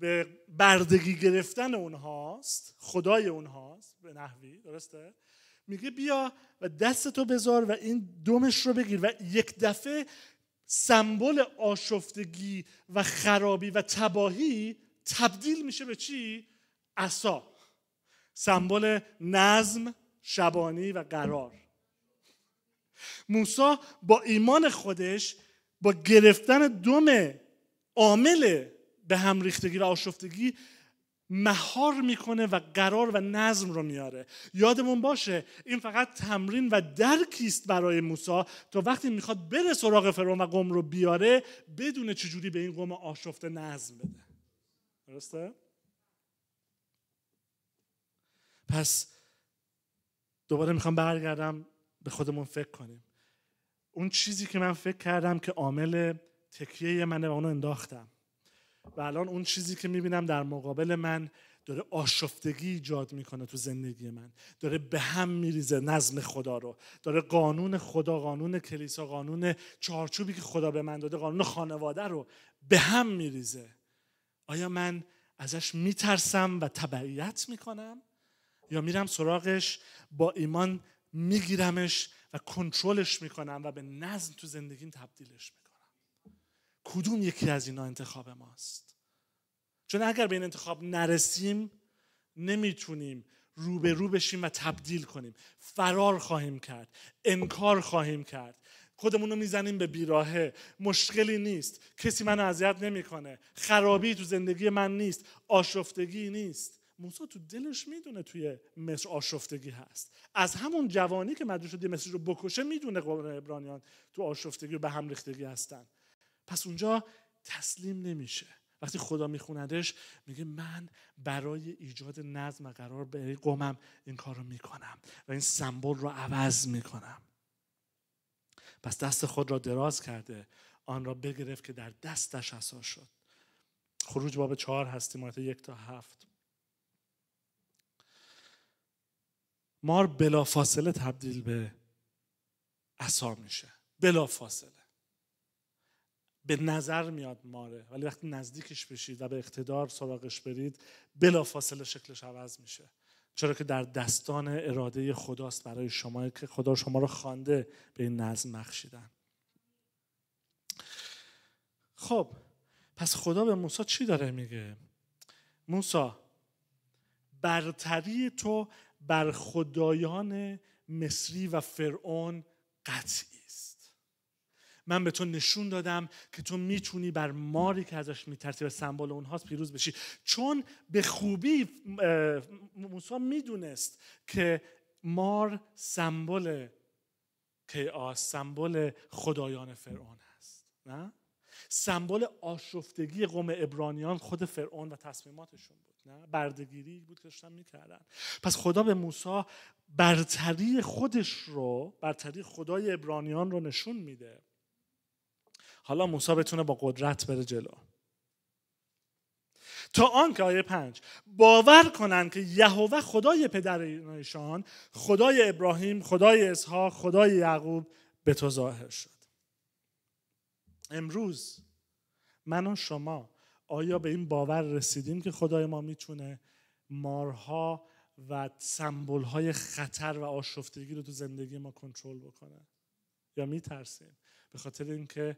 به بردگی گرفتن اونهاست خدای اونهاست به نحوی درسته میگه بیا و دستتو بذار و این دومش رو بگیر و یک دفعه سمبل آشفتگی و خرابی و تباهی تبدیل میشه به چی؟ اصا سمبل نظم شبانی و قرار موسا با ایمان خودش با گرفتن دم عامل به هم ریختگی و آشفتگی مهار میکنه و قرار و نظم رو میاره یادمون باشه این فقط تمرین و درکی است برای موسا تا وقتی میخواد بره سراغ فرعون و قوم رو بیاره بدون چجوری به این قوم آشفته نظم بده درسته؟ پس دوباره میخوام برگردم به خودمون فکر کنیم اون چیزی که من فکر کردم که عامل تکیه منه و اونو انداختم و الان اون چیزی که میبینم در مقابل من داره آشفتگی ایجاد میکنه تو زندگی من داره به هم میریزه نظم خدا رو داره قانون خدا قانون کلیسا قانون چارچوبی که خدا به من داده قانون خانواده رو به هم میریزه آیا من ازش میترسم و تبعیت میکنم یا میرم سراغش با ایمان میگیرمش و کنترلش میکنم و به نظم تو زندگیم تبدیلش میکنم کدوم یکی از اینا انتخاب ماست چون اگر به این انتخاب نرسیم نمیتونیم رو به رو بشیم و تبدیل کنیم فرار خواهیم کرد انکار خواهیم کرد خودمون رو میزنیم به بیراهه مشکلی نیست کسی من اذیت نمیکنه خرابی تو زندگی من نیست آشفتگی نیست موسی تو دلش میدونه توی مصر آشفتگی هست از همون جوانی که مدو شد مصر رو بکشه میدونه قوم عبرانیان تو آشفتگی و به هم ریختگی هستن پس اونجا تسلیم نمیشه وقتی خدا میخوندش میگه من برای ایجاد نظم و قرار به قومم این کار رو میکنم و این سمبل رو عوض میکنم پس دست خود را دراز کرده آن را بگرفت که در دستش عصا شد خروج باب چهار هستیم آیت یک تا هفت مار بلافاصله تبدیل به عصا میشه بلافاصله به نظر میاد ماره ولی وقتی نزدیکش بشید و به اقتدار سراغش برید بلافاصله شکلش عوض میشه چرا که در دستان اراده خداست برای شما که خدا شما رو خوانده به این نظم مخشیدن. خب پس خدا به موسی چی داره میگه موسی برتری تو بر خدایان مصری و فرعون قطعی من به تو نشون دادم که تو میتونی بر ماری که ازش میترسی و سمبل اونهاست پیروز بشی چون به خوبی موسی میدونست که مار سمبل کیاس سمبل خدایان فرعون هست نه سمبل آشفتگی قوم ابرانیان خود فرعون و تصمیماتشون بود نه بردگیری بود که داشتن میکردن پس خدا به موسی برتری خودش رو برتری خدای ابرانیان رو نشون میده حالا موسی بتونه با قدرت بره جلو تا آنکه آیه پنج باور کنند که یهوه خدای پدرانشان خدای ابراهیم خدای اسحاق خدای یعقوب به تو ظاهر شد امروز من و شما آیا به این باور رسیدیم که خدای ما میتونه مارها و سمبول خطر و آشفتگی رو تو زندگی ما کنترل بکنه یا میترسیم به خاطر اینکه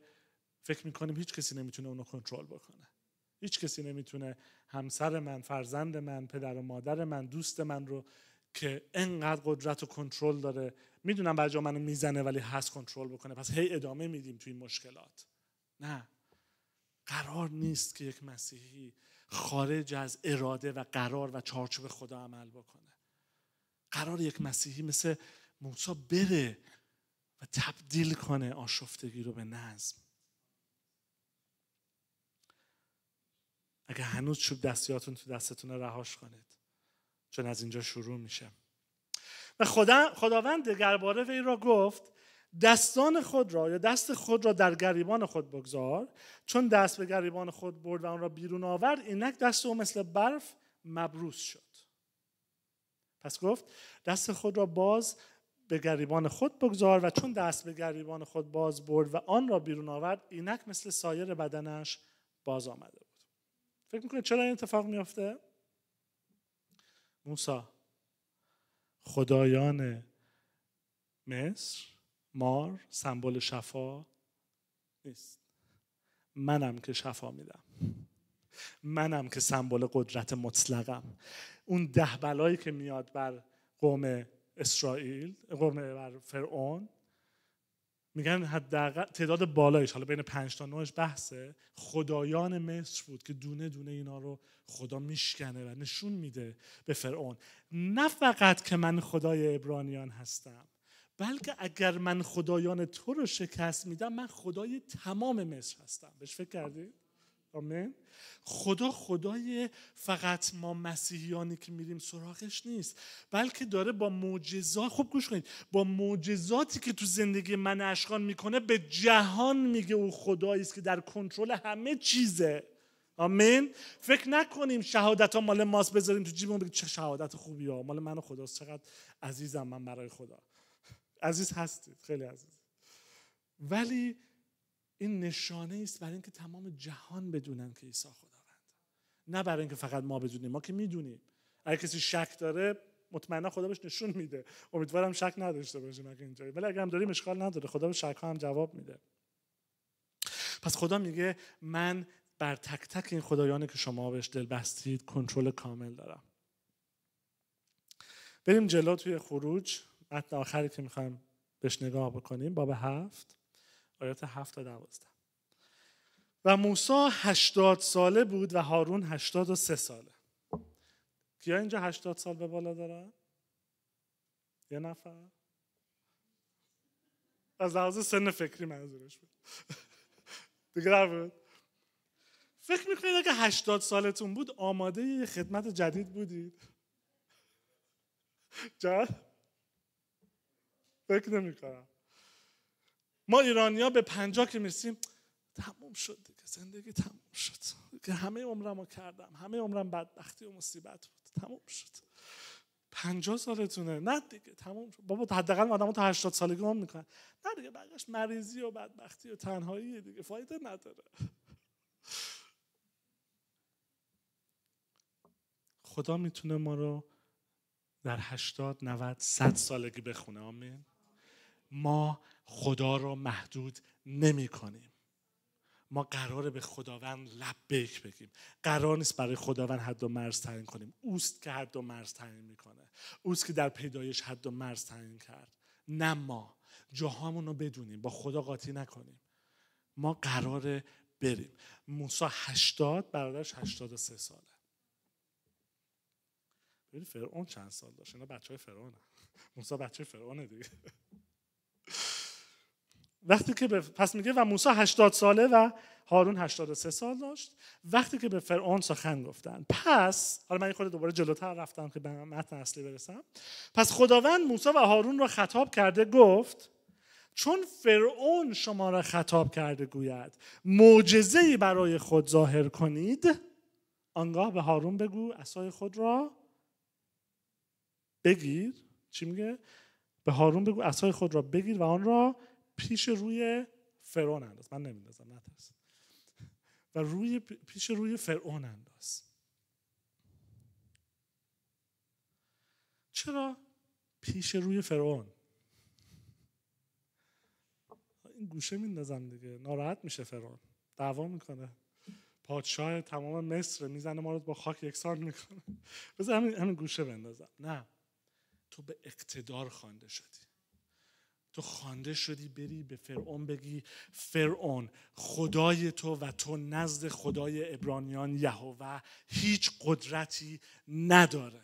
فکر میکنیم هیچ کسی نمیتونه اونو کنترل بکنه هیچ کسی نمیتونه همسر من فرزند من پدر و مادر من دوست من رو که انقدر قدرت و کنترل داره میدونم جا منو میزنه ولی هست کنترل بکنه پس هی ادامه میدیم توی این مشکلات نه قرار نیست که یک مسیحی خارج از اراده و قرار و چارچوب خدا عمل بکنه قرار یک مسیحی مثل موسی بره و تبدیل کنه آشفتگی رو به نظم اگه هنوز چوب دستیاتون تو دستتون رهاش کنید چون از اینجا شروع میشه و خدا خداوند درباره وی را گفت دستان خود را یا دست خود را در گریبان خود بگذار چون دست به گریبان خود برد و آن را بیرون آورد اینک دست او مثل برف مبروز شد پس گفت دست خود را باز به گریبان خود بگذار و چون دست به گریبان خود باز برد و آن را بیرون آورد اینک مثل سایر بدنش باز آمده فکر میکنید چرا این اتفاق میافته؟ موسا خدایان مصر مار سمبل شفا نیست منم که شفا میدم منم که سمبل قدرت مطلقم اون ده بلایی که میاد بر قوم اسرائیل قوم بر فرعون میگن حداقل تعداد بالایش حالا بین 5 تا 9 بحثه خدایان مصر بود که دونه دونه اینا رو خدا میشکنه و نشون میده به فرعون نه فقط که من خدای ابرانیان هستم بلکه اگر من خدایان تو رو شکست میدم من خدای تمام مصر هستم بهش فکر کردید آمین خدا خدای فقط ما مسیحیانی که میریم سراغش نیست بلکه داره با معجزات خوب گوش کنید با معجزاتی که تو زندگی من اشخان میکنه به جهان میگه او خدایی است که در کنترل همه چیزه آمین فکر نکنیم شهادت ها مال ماست بذاریم تو جیبمون بگیم چه شهادت خوبی ها مال من و خداست چقدر عزیزم من برای خدا عزیز هستید خیلی عزیز ولی این نشانه است برای اینکه تمام جهان بدونن که عیسی خداوند نه برای اینکه فقط ما بدونیم ما که میدونیم اگر کسی شک داره مطمئنا خدا بهش نشون میده امیدوارم شک نداشته باشیم اگه اینجوری ولی اگر هم داریم اشکال نداره خدا به شک ها هم جواب میده پس خدا میگه من بر تک تک این خدایانی که شما بهش دل بستید کنترل کامل دارم بریم جلو توی خروج متن آخری که میخوایم بهش نگاه بکنیم باب هفت آیات هفت و دوازده و موسا هشتاد ساله بود و هارون هشتاد و سه ساله کیا اینجا هشتاد سال به بالا دارن؟ یه نفر؟ از لحاظ سن فکری منظورش بود دیگه نبود فکر میکنید اگه هشتاد سالتون بود آماده یه خدمت جدید بودید جد؟ فکر نمیکنم ما ایرانیا به پنجا که میرسیم تموم شد دیگه زندگی تموم شد که همه عمرم رو کردم همه عمرم بدبختی و مصیبت بود تموم شد پنجاه سالتونه نه دیگه تموم شد بابا حداقل آدم تا هشتاد سالگی هم میکنن نه دیگه بقیش مریضی و بدبختی و تنهایی دیگه فایده نداره خدا میتونه ما رو در هشتاد 90 100 سالگی بخونه آمین ما خدا را محدود نمی کنیم ما قراره به خداوند لبیک بگیم قرار نیست برای خداوند حد و مرز تعیین کنیم اوست که حد و مرز تعیین میکنه اوست که در پیدایش حد و مرز تعیین کرد نه ما جاهامون رو بدونیم با خدا قاطی نکنیم ما قراره بریم موسی هشتاد برادرش هشتاد و سه ساله ببین فرعون چند سال داشت اینا بچه های فرعونه موسی بچه فرعونه دیگه وقتی که به پس میگه و موسی 80 ساله و هارون 83 سال داشت وقتی که به فرعون سخن گفتن پس حالا من این خود دوباره جلوتر رفتم که به متن اصلی برسم پس خداوند موسی و هارون را خطاب کرده گفت چون فرعون شما را خطاب کرده گوید ای برای خود ظاهر کنید آنگاه به هارون بگو اسای خود را بگیر چی میگه به هارون بگو عصای خود را بگیر و آن را پیش روی فرعون انداز من نمیندازم نترس و روی پیش روی فرعون انداز چرا پیش روی فرعون این گوشه میندازم دیگه ناراحت میشه فرعون دعوا میکنه پادشاه تمام مصر میزنه ما رو با خاک یکسان میکنه بذار همین, همین گوشه بندازم نه تو به اقتدار خوانده شدی تو خوانده شدی بری به فرعون بگی فرعون خدای تو و تو نزد خدای ابرانیان یهوه هیچ قدرتی نداره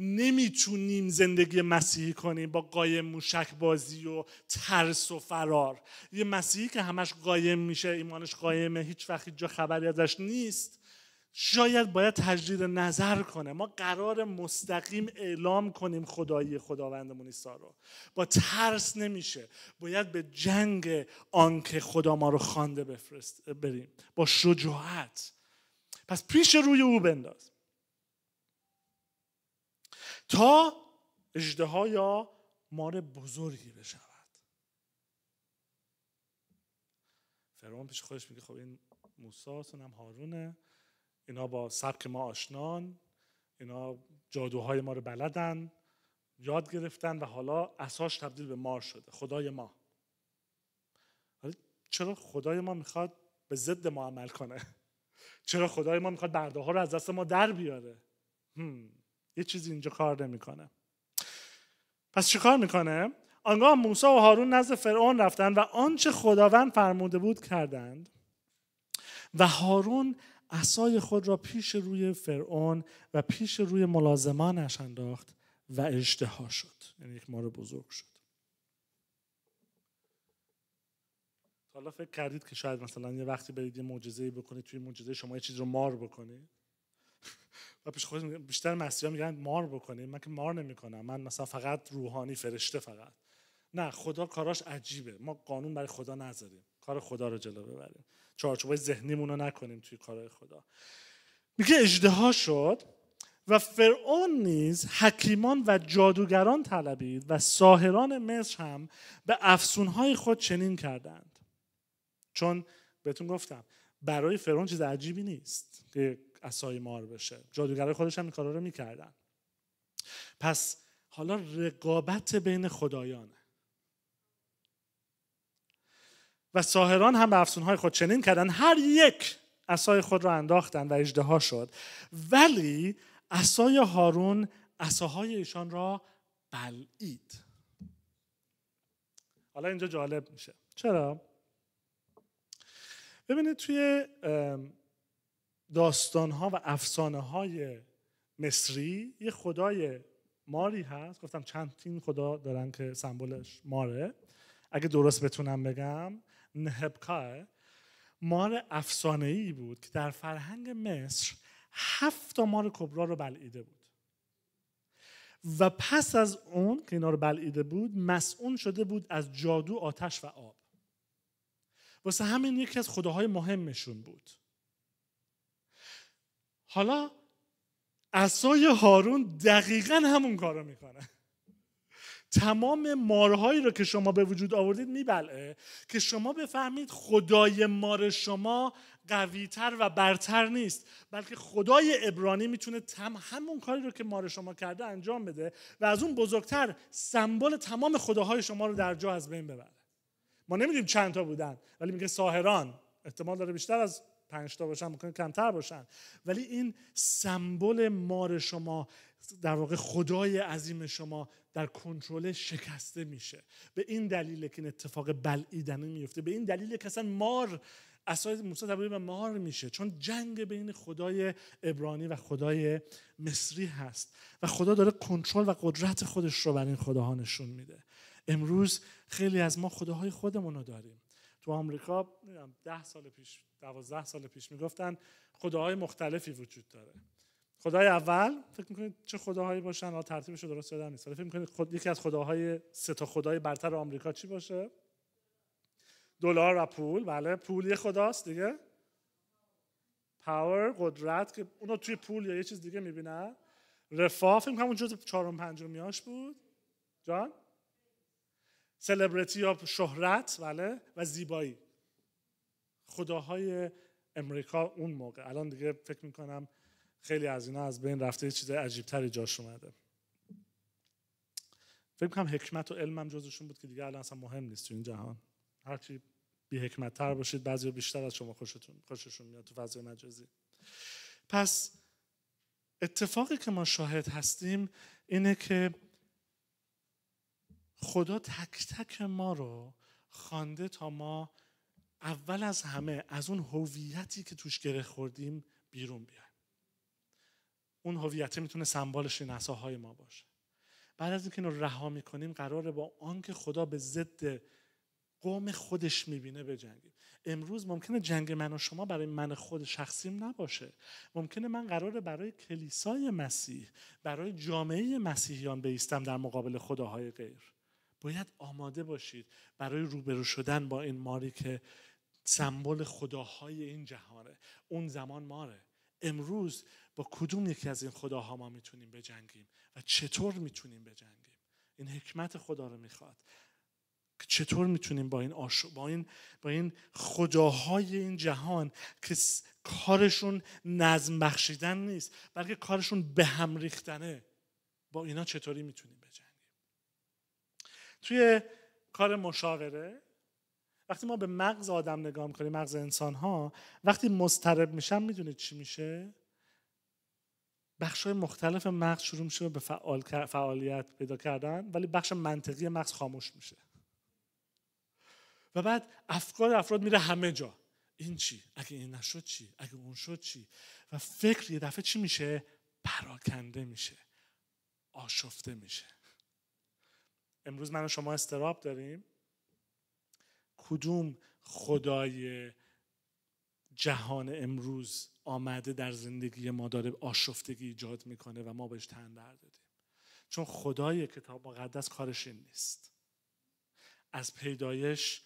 نمیتونیم زندگی مسیحی کنیم با قایم موشک بازی و ترس و فرار یه مسیحی که همش قایم میشه ایمانش قایمه هیچ وقت جا خبری ازش نیست شاید باید تجدید نظر کنه ما قرار مستقیم اعلام کنیم خدایی خداوندمون عیسی رو با ترس نمیشه باید به جنگ آنکه خدا ما رو خوانده بفرست بریم با شجاعت پس پیش روی او بنداز تا اجده یا مار بزرگی بشود فرعون پیش خودش میگه خب این موسی هم هارونه اینا با سبک ما آشنان اینا جادوهای ما رو بلدن یاد گرفتن و حالا اساش تبدیل به مار شده خدای ما حالا چرا خدای ما میخواد به ضد ما عمل کنه چرا خدای ما میخواد برده ها رو از دست ما در بیاره هم. یه چیزی اینجا کار نمیکنه پس کار میکنه آنگاه موسی و هارون نزد فرعون رفتن و آنچه خداوند فرموده بود کردند و هارون اسای خود را پیش روی فرعون و پیش روی ملازمانش انداخت و اشتها شد یعنی یک مار بزرگ شد حالا فکر کردید که شاید مثلا یه وقتی برید یه معجزه بکنید توی معجزه شما یه چیزی رو مار بکنید [laughs] و پیش خود بیشتر مسیحا میگن مار بکنید من که مار نمیکنم من مثلا فقط روحانی فرشته فقط نه خدا کاراش عجیبه ما قانون برای خدا نذاریم کار خدا رو جلو ببریم چارچوبای ذهنیمون رو نکنیم توی کارهای خدا میگه ها شد و فرعون نیز حکیمان و جادوگران طلبید و ساهران مصر هم به افسونهای خود چنین کردند چون بهتون گفتم برای فرعون چیز عجیبی نیست که اسای مار بشه جادوگرای خودش هم این کارا رو میکردن پس حالا رقابت بین خدایان. و ساهران هم به افسونهای خود چنین کردند هر یک اصای خود را انداختن و اجدها شد ولی اصای هارون اصاهای ایشان را بلعید حالا اینجا جالب میشه چرا ببینید توی داستان ها و افسانه های مصری یه خدای ماری هست گفتم چند تین خدا دارن که سمبلش ماره اگه درست بتونم بگم نهبکار مار افسانه ای بود که در فرهنگ مصر هفت مار کبرا رو بلعیده بود و پس از اون که اینا رو بلعیده بود مسئون شده بود از جادو آتش و آب واسه همین یکی از خداهای مهمشون بود حالا اصای هارون دقیقا همون کارو میکنه تمام مارهایی رو که شما به وجود آوردید میبلعه که شما بفهمید خدای مار شما قویتر و برتر نیست بلکه خدای ابرانی میتونه تم همون کاری رو که مار شما کرده انجام بده و از اون بزرگتر سمبل تمام خداهای شما رو در جا از بین ببره ما نمیدونیم چند تا بودن ولی میگه ساهران احتمال داره بیشتر از پنج تا باشن ممکن کمتر باشن ولی این سمبل مار شما در واقع خدای عظیم شما در کنترل شکسته میشه به این دلیل که این اتفاق بلعیدنه میفته به این دلیل که اصلا مار اصلا موسی تبدیل به مار میشه چون جنگ بین خدای ابرانی و خدای مصری هست و خدا داره کنترل و قدرت خودش رو بر این خداها نشون میده امروز خیلی از ما خداهای خودمون رو داریم تو آمریکا ده سال پیش دوازده سال پیش میگفتن خداهای مختلفی وجود داره خدای اول فکر میکنید چه خداهایی باشن حالا ترتیبش رو درست یادم نیست فکر میکنید خود یکی از خداهای سه تا خدای برتر آمریکا چی باشه دلار و پول بله پول یه خداست دیگه پاور قدرت که اونو توی پول یا یه چیز دیگه میبینه رفاه فکر میکنم اون جز چهارم پنجمیاش بود جان سلبریتی یا شهرت بله و زیبایی خداهای امریکا اون موقع الان دیگه فکر میکنم خیلی از اینا از بین رفته یه چیز عجیبتری جاش اومده فکر کنم حکمت و علمم جزشون بود که دیگه الان اصلا مهم نیست تو این جهان هرچی بی حکمت تر باشید بعضی بیشتر از شما خوشتون خوششون میاد تو فضای مجازی پس اتفاقی که ما شاهد هستیم اینه که خدا تک تک ما رو خوانده تا ما اول از همه از اون هویتی که توش گره خوردیم بیرون بیایم اون هویت میتونه سمبال این ما باشه بعد از اینکه اینو رها میکنیم قراره با آنکه خدا به ضد قوم خودش میبینه بجنگیم امروز ممکنه جنگ من و شما برای من خود شخصیم نباشه ممکنه من قراره برای کلیسای مسیح برای جامعه مسیحیان بیستم در مقابل خداهای غیر باید آماده باشید برای روبرو شدن با این ماری که سمبل خداهای این جهانه اون زمان ماره امروز با کدوم یکی از این خداها ما میتونیم بجنگیم و چطور میتونیم بجنگیم این حکمت خدا رو میخواد که چطور میتونیم با این آش با این با این خداهای این جهان که کارشون نظم بخشیدن نیست بلکه کارشون به هم ریختنه با اینا چطوری میتونیم بجنگیم توی کار مشاوره وقتی ما به مغز آدم نگاه میکنیم مغز انسان ها وقتی مسترب میشن میدونید چی میشه بخش های مختلف مغز شروع میشه به فعال، فعالیت پیدا کردن ولی بخش منطقی مغز خاموش میشه و بعد افکار افراد میره همه جا این چی اگه این نشد چی اگه اون شد چی و فکر یه دفعه چی میشه پراکنده میشه آشفته میشه امروز من و شما استراب داریم کدوم خدای جهان امروز آمده در زندگی ما داره آشفتگی ایجاد میکنه و ما بهش تن در دادیم چون خدای کتاب مقدس کارش این نیست از پیدایش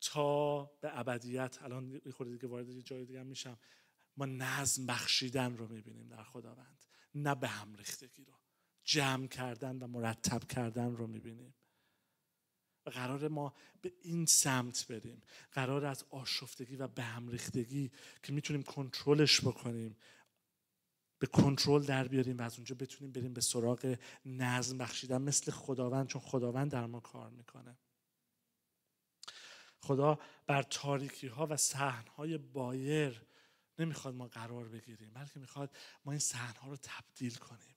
تا به ابدیت الان خود دیگه وارد جای دیگه میشم ما نظم بخشیدن رو میبینیم در خداوند نه به هم ریختگی رو جمع کردن و مرتب کردن رو میبینیم و قرار ما به این سمت بریم قرار از آشفتگی و به هم ریختگی که میتونیم کنترلش بکنیم به کنترل در بیاریم و از اونجا بتونیم بریم به سراغ نظم بخشیدن مثل خداوند چون خداوند در ما کار میکنه خدا بر تاریکی ها و صحن های بایر نمیخواد ما قرار بگیریم بلکه میخواد ما این صحن ها رو تبدیل کنیم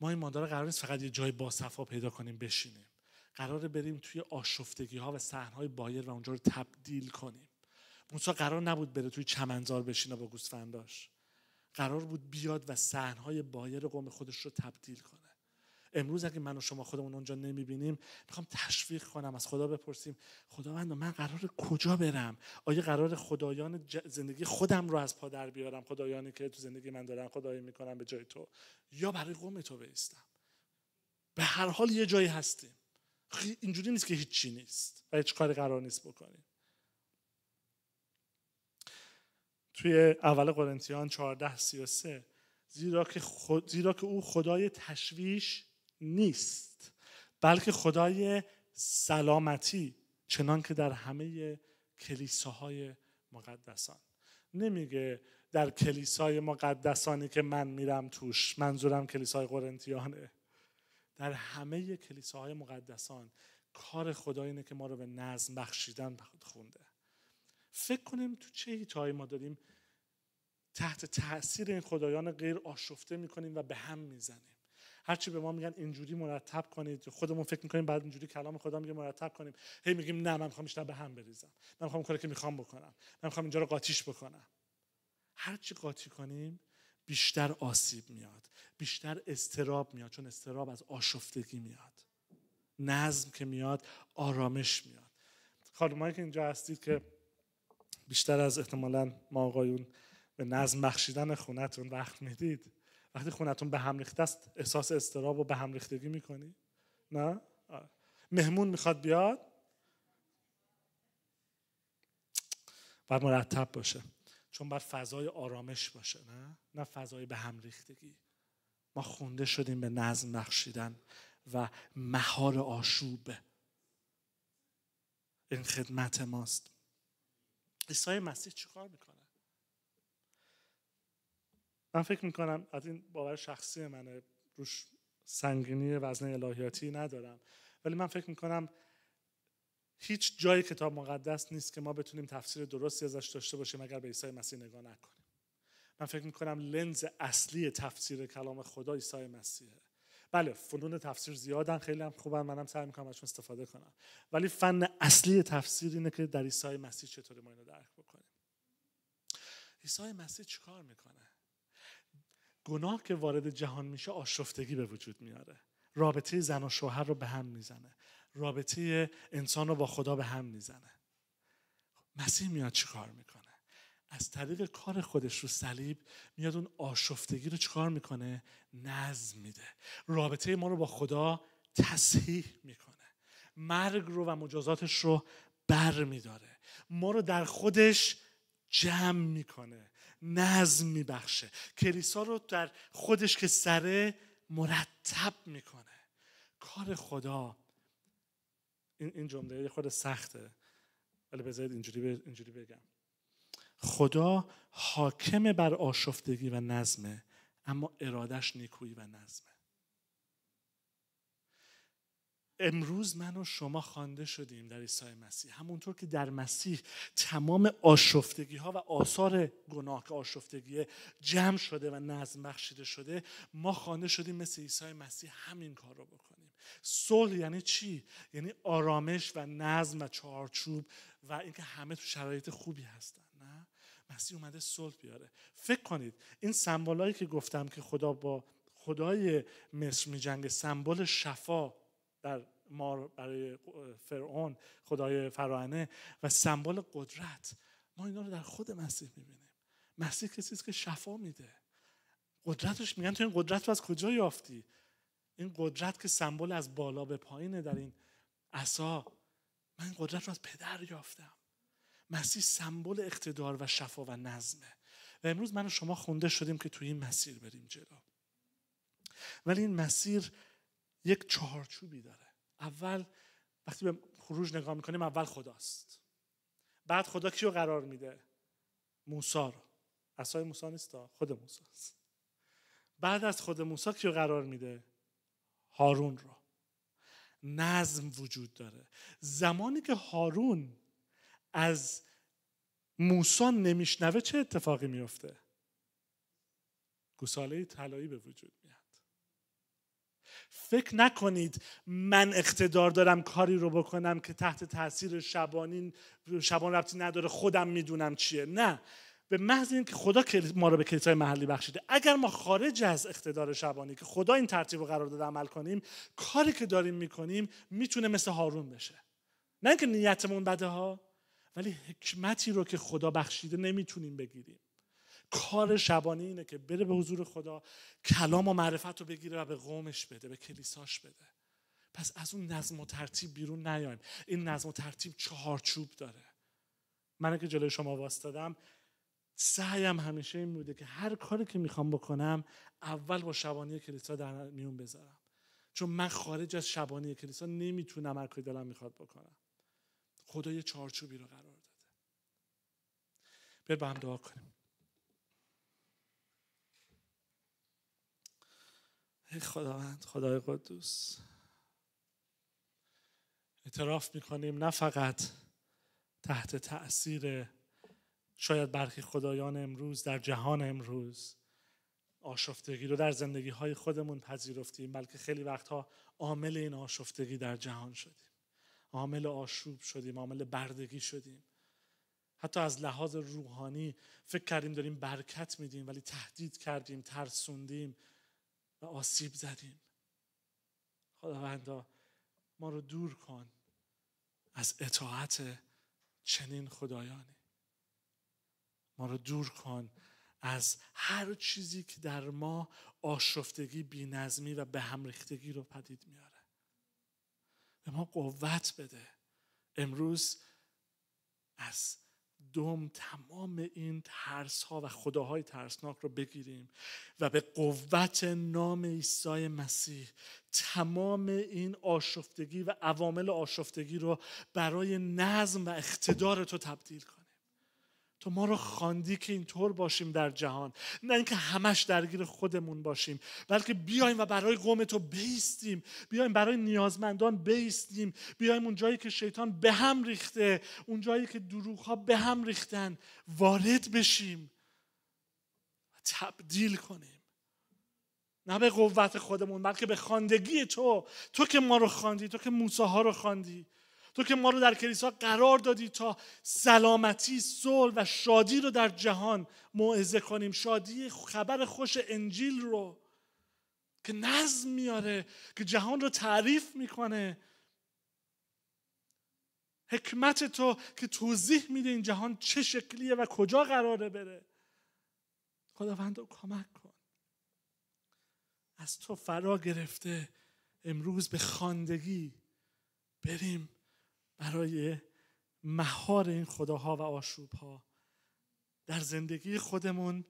ما این مادر قرار نیست فقط یه جای باصفا پیدا کنیم بشینیم قرار بریم توی آشفتگی ها و های بایر و اونجا رو تبدیل کنیم موسی قرار نبود بره توی چمنزار بشینه با گوسفنداش قرار بود بیاد و های بایر قوم خودش رو تبدیل کنه امروز اگه من و شما خودمون اونجا نمیبینیم میخوام تشویق کنم از خدا بپرسیم خداوند من قرار کجا برم آیا قرار خدایان زندگی خودم رو از پادر بیارم خدایانی که تو زندگی من دارن خدایی میکنم به جای تو یا برای قوم تو بیستم به هر حال یه جایی هستیم اینجوری نیست که هیچی نیست و هیچ کاری قرار نیست بکنیم توی اول قرنتیان 14 33 زیرا که, خود، زیرا که او خدای تشویش نیست بلکه خدای سلامتی چنان که در همه کلیساهای مقدسان نمیگه در کلیسای مقدسانی که من میرم توش منظورم کلیسای قرنتیانه در همه کلیساهای مقدسان کار خدا اینه که ما رو به نظم بخشیدن خونده فکر کنیم تو چه هیتهایی ما داریم تحت تاثیر این خدایان غیر آشفته میکنیم و به هم میزنیم هرچی به ما میگن اینجوری مرتب کنید خودمون فکر میکنیم بعد اینجوری کلام خدا میگه مرتب کنیم هی میگیم نه من میخوام بیشتر به هم بریزم من میخوام کاری که میخوام بکنم من میخوام اینجا رو قاطیش بکنم هرچی قاطی کنیم بیشتر آسیب میاد بیشتر استراب میاد چون استراب از آشفتگی میاد نظم که میاد آرامش میاد خانمایی که اینجا هستید که بیشتر از احتمالا ما آقایون به نظم بخشیدن خونتون وقت میدید وقتی خونتون به هم ریخته است احساس استراب و به هم ریختگی میکنی نه آره. مهمون میخواد بیاد باید مرتب باشه چون باید فضای آرامش باشه نه نه فضای به هم ریختگی ما خونده شدیم به نظم بخشیدن و مهار آشوب این خدمت ماست عیسی مسیح چیکار میکنه من فکر میکنم از این باور شخصی منه روش سنگینی وزن الهیاتی ندارم ولی من فکر میکنم هیچ جای کتاب مقدس نیست که ما بتونیم تفسیر درستی ازش داشته باشیم اگر به عیسی مسیح نگاه نکنیم من فکر میکنم لنز اصلی تفسیر کلام خدا عیسی مسیحه بله فنون تفسیر زیادن خیلی هم خوبن منم سعی میکنم ازشون استفاده کنم ولی فن اصلی تفسیر اینه که در عیسی مسیح چطوری ما اینو درک بکنیم عیسی مسیح چیکار میکنه گناه که وارد جهان میشه آشفتگی به وجود میاره رابطه زن و شوهر رو به هم میزنه رابطه انسان رو با خدا به هم میزنه مسیح میاد چیکار میکنه از طریق کار خودش رو صلیب میاد اون آشفتگی رو چیکار میکنه نظم میده رابطه ما رو با خدا تصحیح میکنه مرگ رو و مجازاتش رو بر میداره ما رو در خودش جمع میکنه نظم میبخشه کلیسا رو در خودش که سره مرتب میکنه کار خدا این, این جمله یه خود سخته ولی بذارید اینجوری اینجوری بگم خدا حاکم بر آشفتگی و نظمه اما ارادش نیکویی و نظمه امروز من و شما خوانده شدیم در عیسی مسیح همونطور که در مسیح تمام آشفتگی ها و آثار گناه که آشفتگی جمع شده و نظم بخشیده شده ما خوانده شدیم مثل عیسی مسیح همین کار رو بکنیم صلح یعنی چی یعنی آرامش و نظم و چارچوب و اینکه همه تو شرایط خوبی هستن نه مسیح اومده صلح بیاره فکر کنید این سمبولایی که گفتم که خدا با خدای مصر میجنگه سمبل شفا در مار برای فرعون خدای فرانه و سمبل قدرت ما اینا رو در خود مسیح میبینیم مسیح کسی که شفا میده قدرتش میگن تو این قدرت رو از کجا یافتی این قدرت که سمبل از بالا به پایینه در این عصا من این قدرت رو از پدر یافتم مسیح سمبل اقتدار و شفا و نظمه و امروز من و شما خونده شدیم که توی این مسیر بریم جلو ولی این مسیر یک چهارچوبی داره اول وقتی به خروج نگاه میکنیم اول خداست بعد خدا کیو قرار میده موسا رو اصای موسا نیست خود موسا است بعد از خود موسا کیو قرار میده هارون رو نظم وجود داره زمانی که هارون از موسی نمیشنوه چه اتفاقی میفته گساله طلایی به وجود میاد فکر نکنید من اقتدار دارم کاری رو بکنم که تحت تاثیر شبانین شبان ربطی نداره خودم میدونم چیه نه به محض اینکه خدا ما رو به کلیسای محلی بخشیده اگر ما خارج از اقتدار شبانی که خدا این ترتیب رو قرار داده عمل کنیم کاری که داریم میکنیم میتونه مثل هارون بشه نه اینکه نیتمون بده ها ولی حکمتی رو که خدا بخشیده نمیتونیم بگیریم کار شبانی اینه که بره به حضور خدا کلام و معرفت رو بگیره و به قومش بده به کلیساش بده پس از اون نظم و ترتیب بیرون نیایم این نظم و ترتیب چهارچوب داره من که جلوی شما واسطادم سعیم همیشه این بوده که هر کاری که میخوام بکنم اول با شبانی کلیسا در میون بذارم چون من خارج از شبانی کلیسا نمیتونم هر کاری دلم میخواد بکنم خدا یه چارچوبی رو قرار داده بر با هم دعا کنیم ای خداوند خدای قدوس اعتراف میکنیم نه فقط تحت تاثیر شاید برخی خدایان امروز در جهان امروز آشفتگی رو در زندگی های خودمون پذیرفتیم بلکه خیلی وقتها عامل این آشفتگی در جهان شدیم عامل آشوب شدیم عامل بردگی شدیم حتی از لحاظ روحانی فکر کردیم داریم برکت میدیم ولی تهدید کردیم ترسوندیم و آسیب زدیم خداوندا ما رو دور کن از اطاعت چنین خدایانی ما رو دور کن از هر چیزی که در ما آشفتگی بینظمی و به هم ریختگی رو پدید میاره به ما قوت بده امروز از دوم تمام این ترس ها و خداهای ترسناک رو بگیریم و به قوت نام عیسی مسیح تمام این آشفتگی و عوامل آشفتگی رو برای نظم و اقتدار تو تبدیل کن تو ما رو خواندی که اینطور باشیم در جهان نه اینکه همش درگیر خودمون باشیم بلکه بیایم و برای قوم تو بیستیم بیایم برای نیازمندان بیستیم بیایم اون جایی که شیطان به هم ریخته اون جایی که دروغ ها به هم ریختن وارد بشیم و تبدیل کنیم نه به قوت خودمون بلکه به خواندگی تو تو که ما رو خواندی تو که موسی ها رو خواندی تو که ما رو در کلیسا قرار دادی تا سلامتی صلح و شادی رو در جهان موعظه کنیم شادی خبر خوش انجیل رو که نظم میاره که جهان رو تعریف میکنه حکمت تو که توضیح میده این جهان چه شکلیه و کجا قراره بره خداوند رو کمک کن از تو فرا گرفته امروز به خاندگی بریم برای مهار این خداها و آشوبها در زندگی خودمون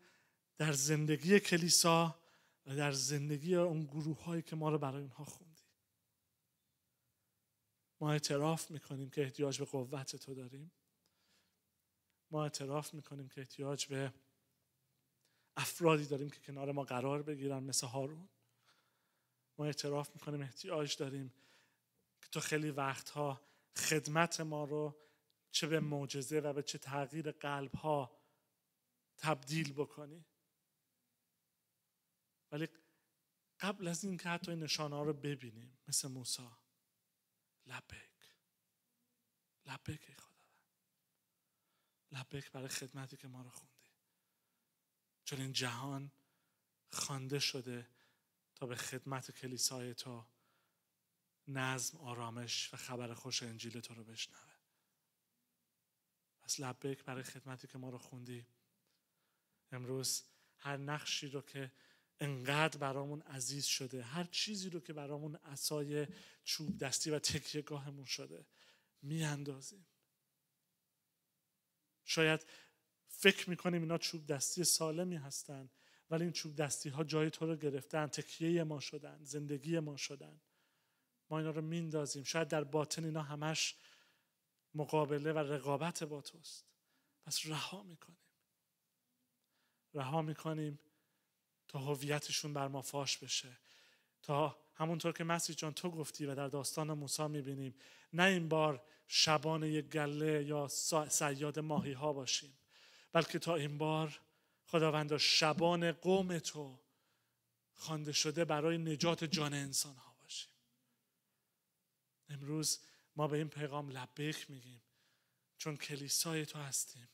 در زندگی کلیسا و در زندگی اون گروه هایی که ما رو برای اونها خوندی ما اعتراف میکنیم که احتیاج به قوت تو داریم ما اعتراف میکنیم که احتیاج به افرادی داریم که کنار ما قرار بگیرن مثل هارون ما اعتراف میکنیم احتیاج داریم که تو خیلی وقتها خدمت ما رو چه به معجزه و به چه تغییر قلب ها تبدیل بکنی ولی قبل از این که حتی نشانه ها رو ببینیم مثل موسی لبک لبک خدا لبک برای خدمتی که ما رو خوندی چون این جهان خوانده شده تا به خدمت کلیسای تو نظم آرامش و خبر خوش انجیل تو رو بشنوه پس لبک برای خدمتی که ما رو خوندی امروز هر نقشی رو که انقدر برامون عزیز شده هر چیزی رو که برامون اسای چوب دستی و تکیه گاهمون شده میاندازیم شاید فکر میکنیم اینا چوب دستی سالمی هستند، ولی این چوب دستی ها جای تو رو گرفتن تکیه ما شدن زندگی ما شدن ما اینا رو میندازیم شاید در باطن اینا همش مقابله و رقابت با توست پس رها میکنیم رها میکنیم تا هویتشون بر ما فاش بشه تا همونطور که مسیح جان تو گفتی و در داستان موسی میبینیم نه این بار شبان یک گله یا سیاد ماهی ها باشیم بلکه تا این بار خداوند شبان قوم تو خوانده شده برای نجات جان انسان ها امروز ما به این پیغام لبیک میگیم چون کلیسای تو هستیم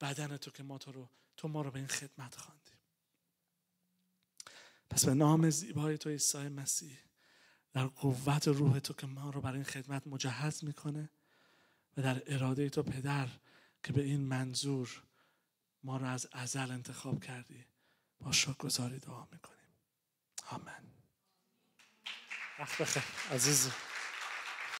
بدن تو که ما تو رو تو ما رو به این خدمت خواندی. پس به نام زیبای تو عیسی مسیح در قوت روح تو که ما رو برای این خدمت مجهز میکنه و در اراده تو پدر که به این منظور ما رو از ازل انتخاب کردی با شکرگزاری دعا میکنیم آمین وقت بخیر عزیزم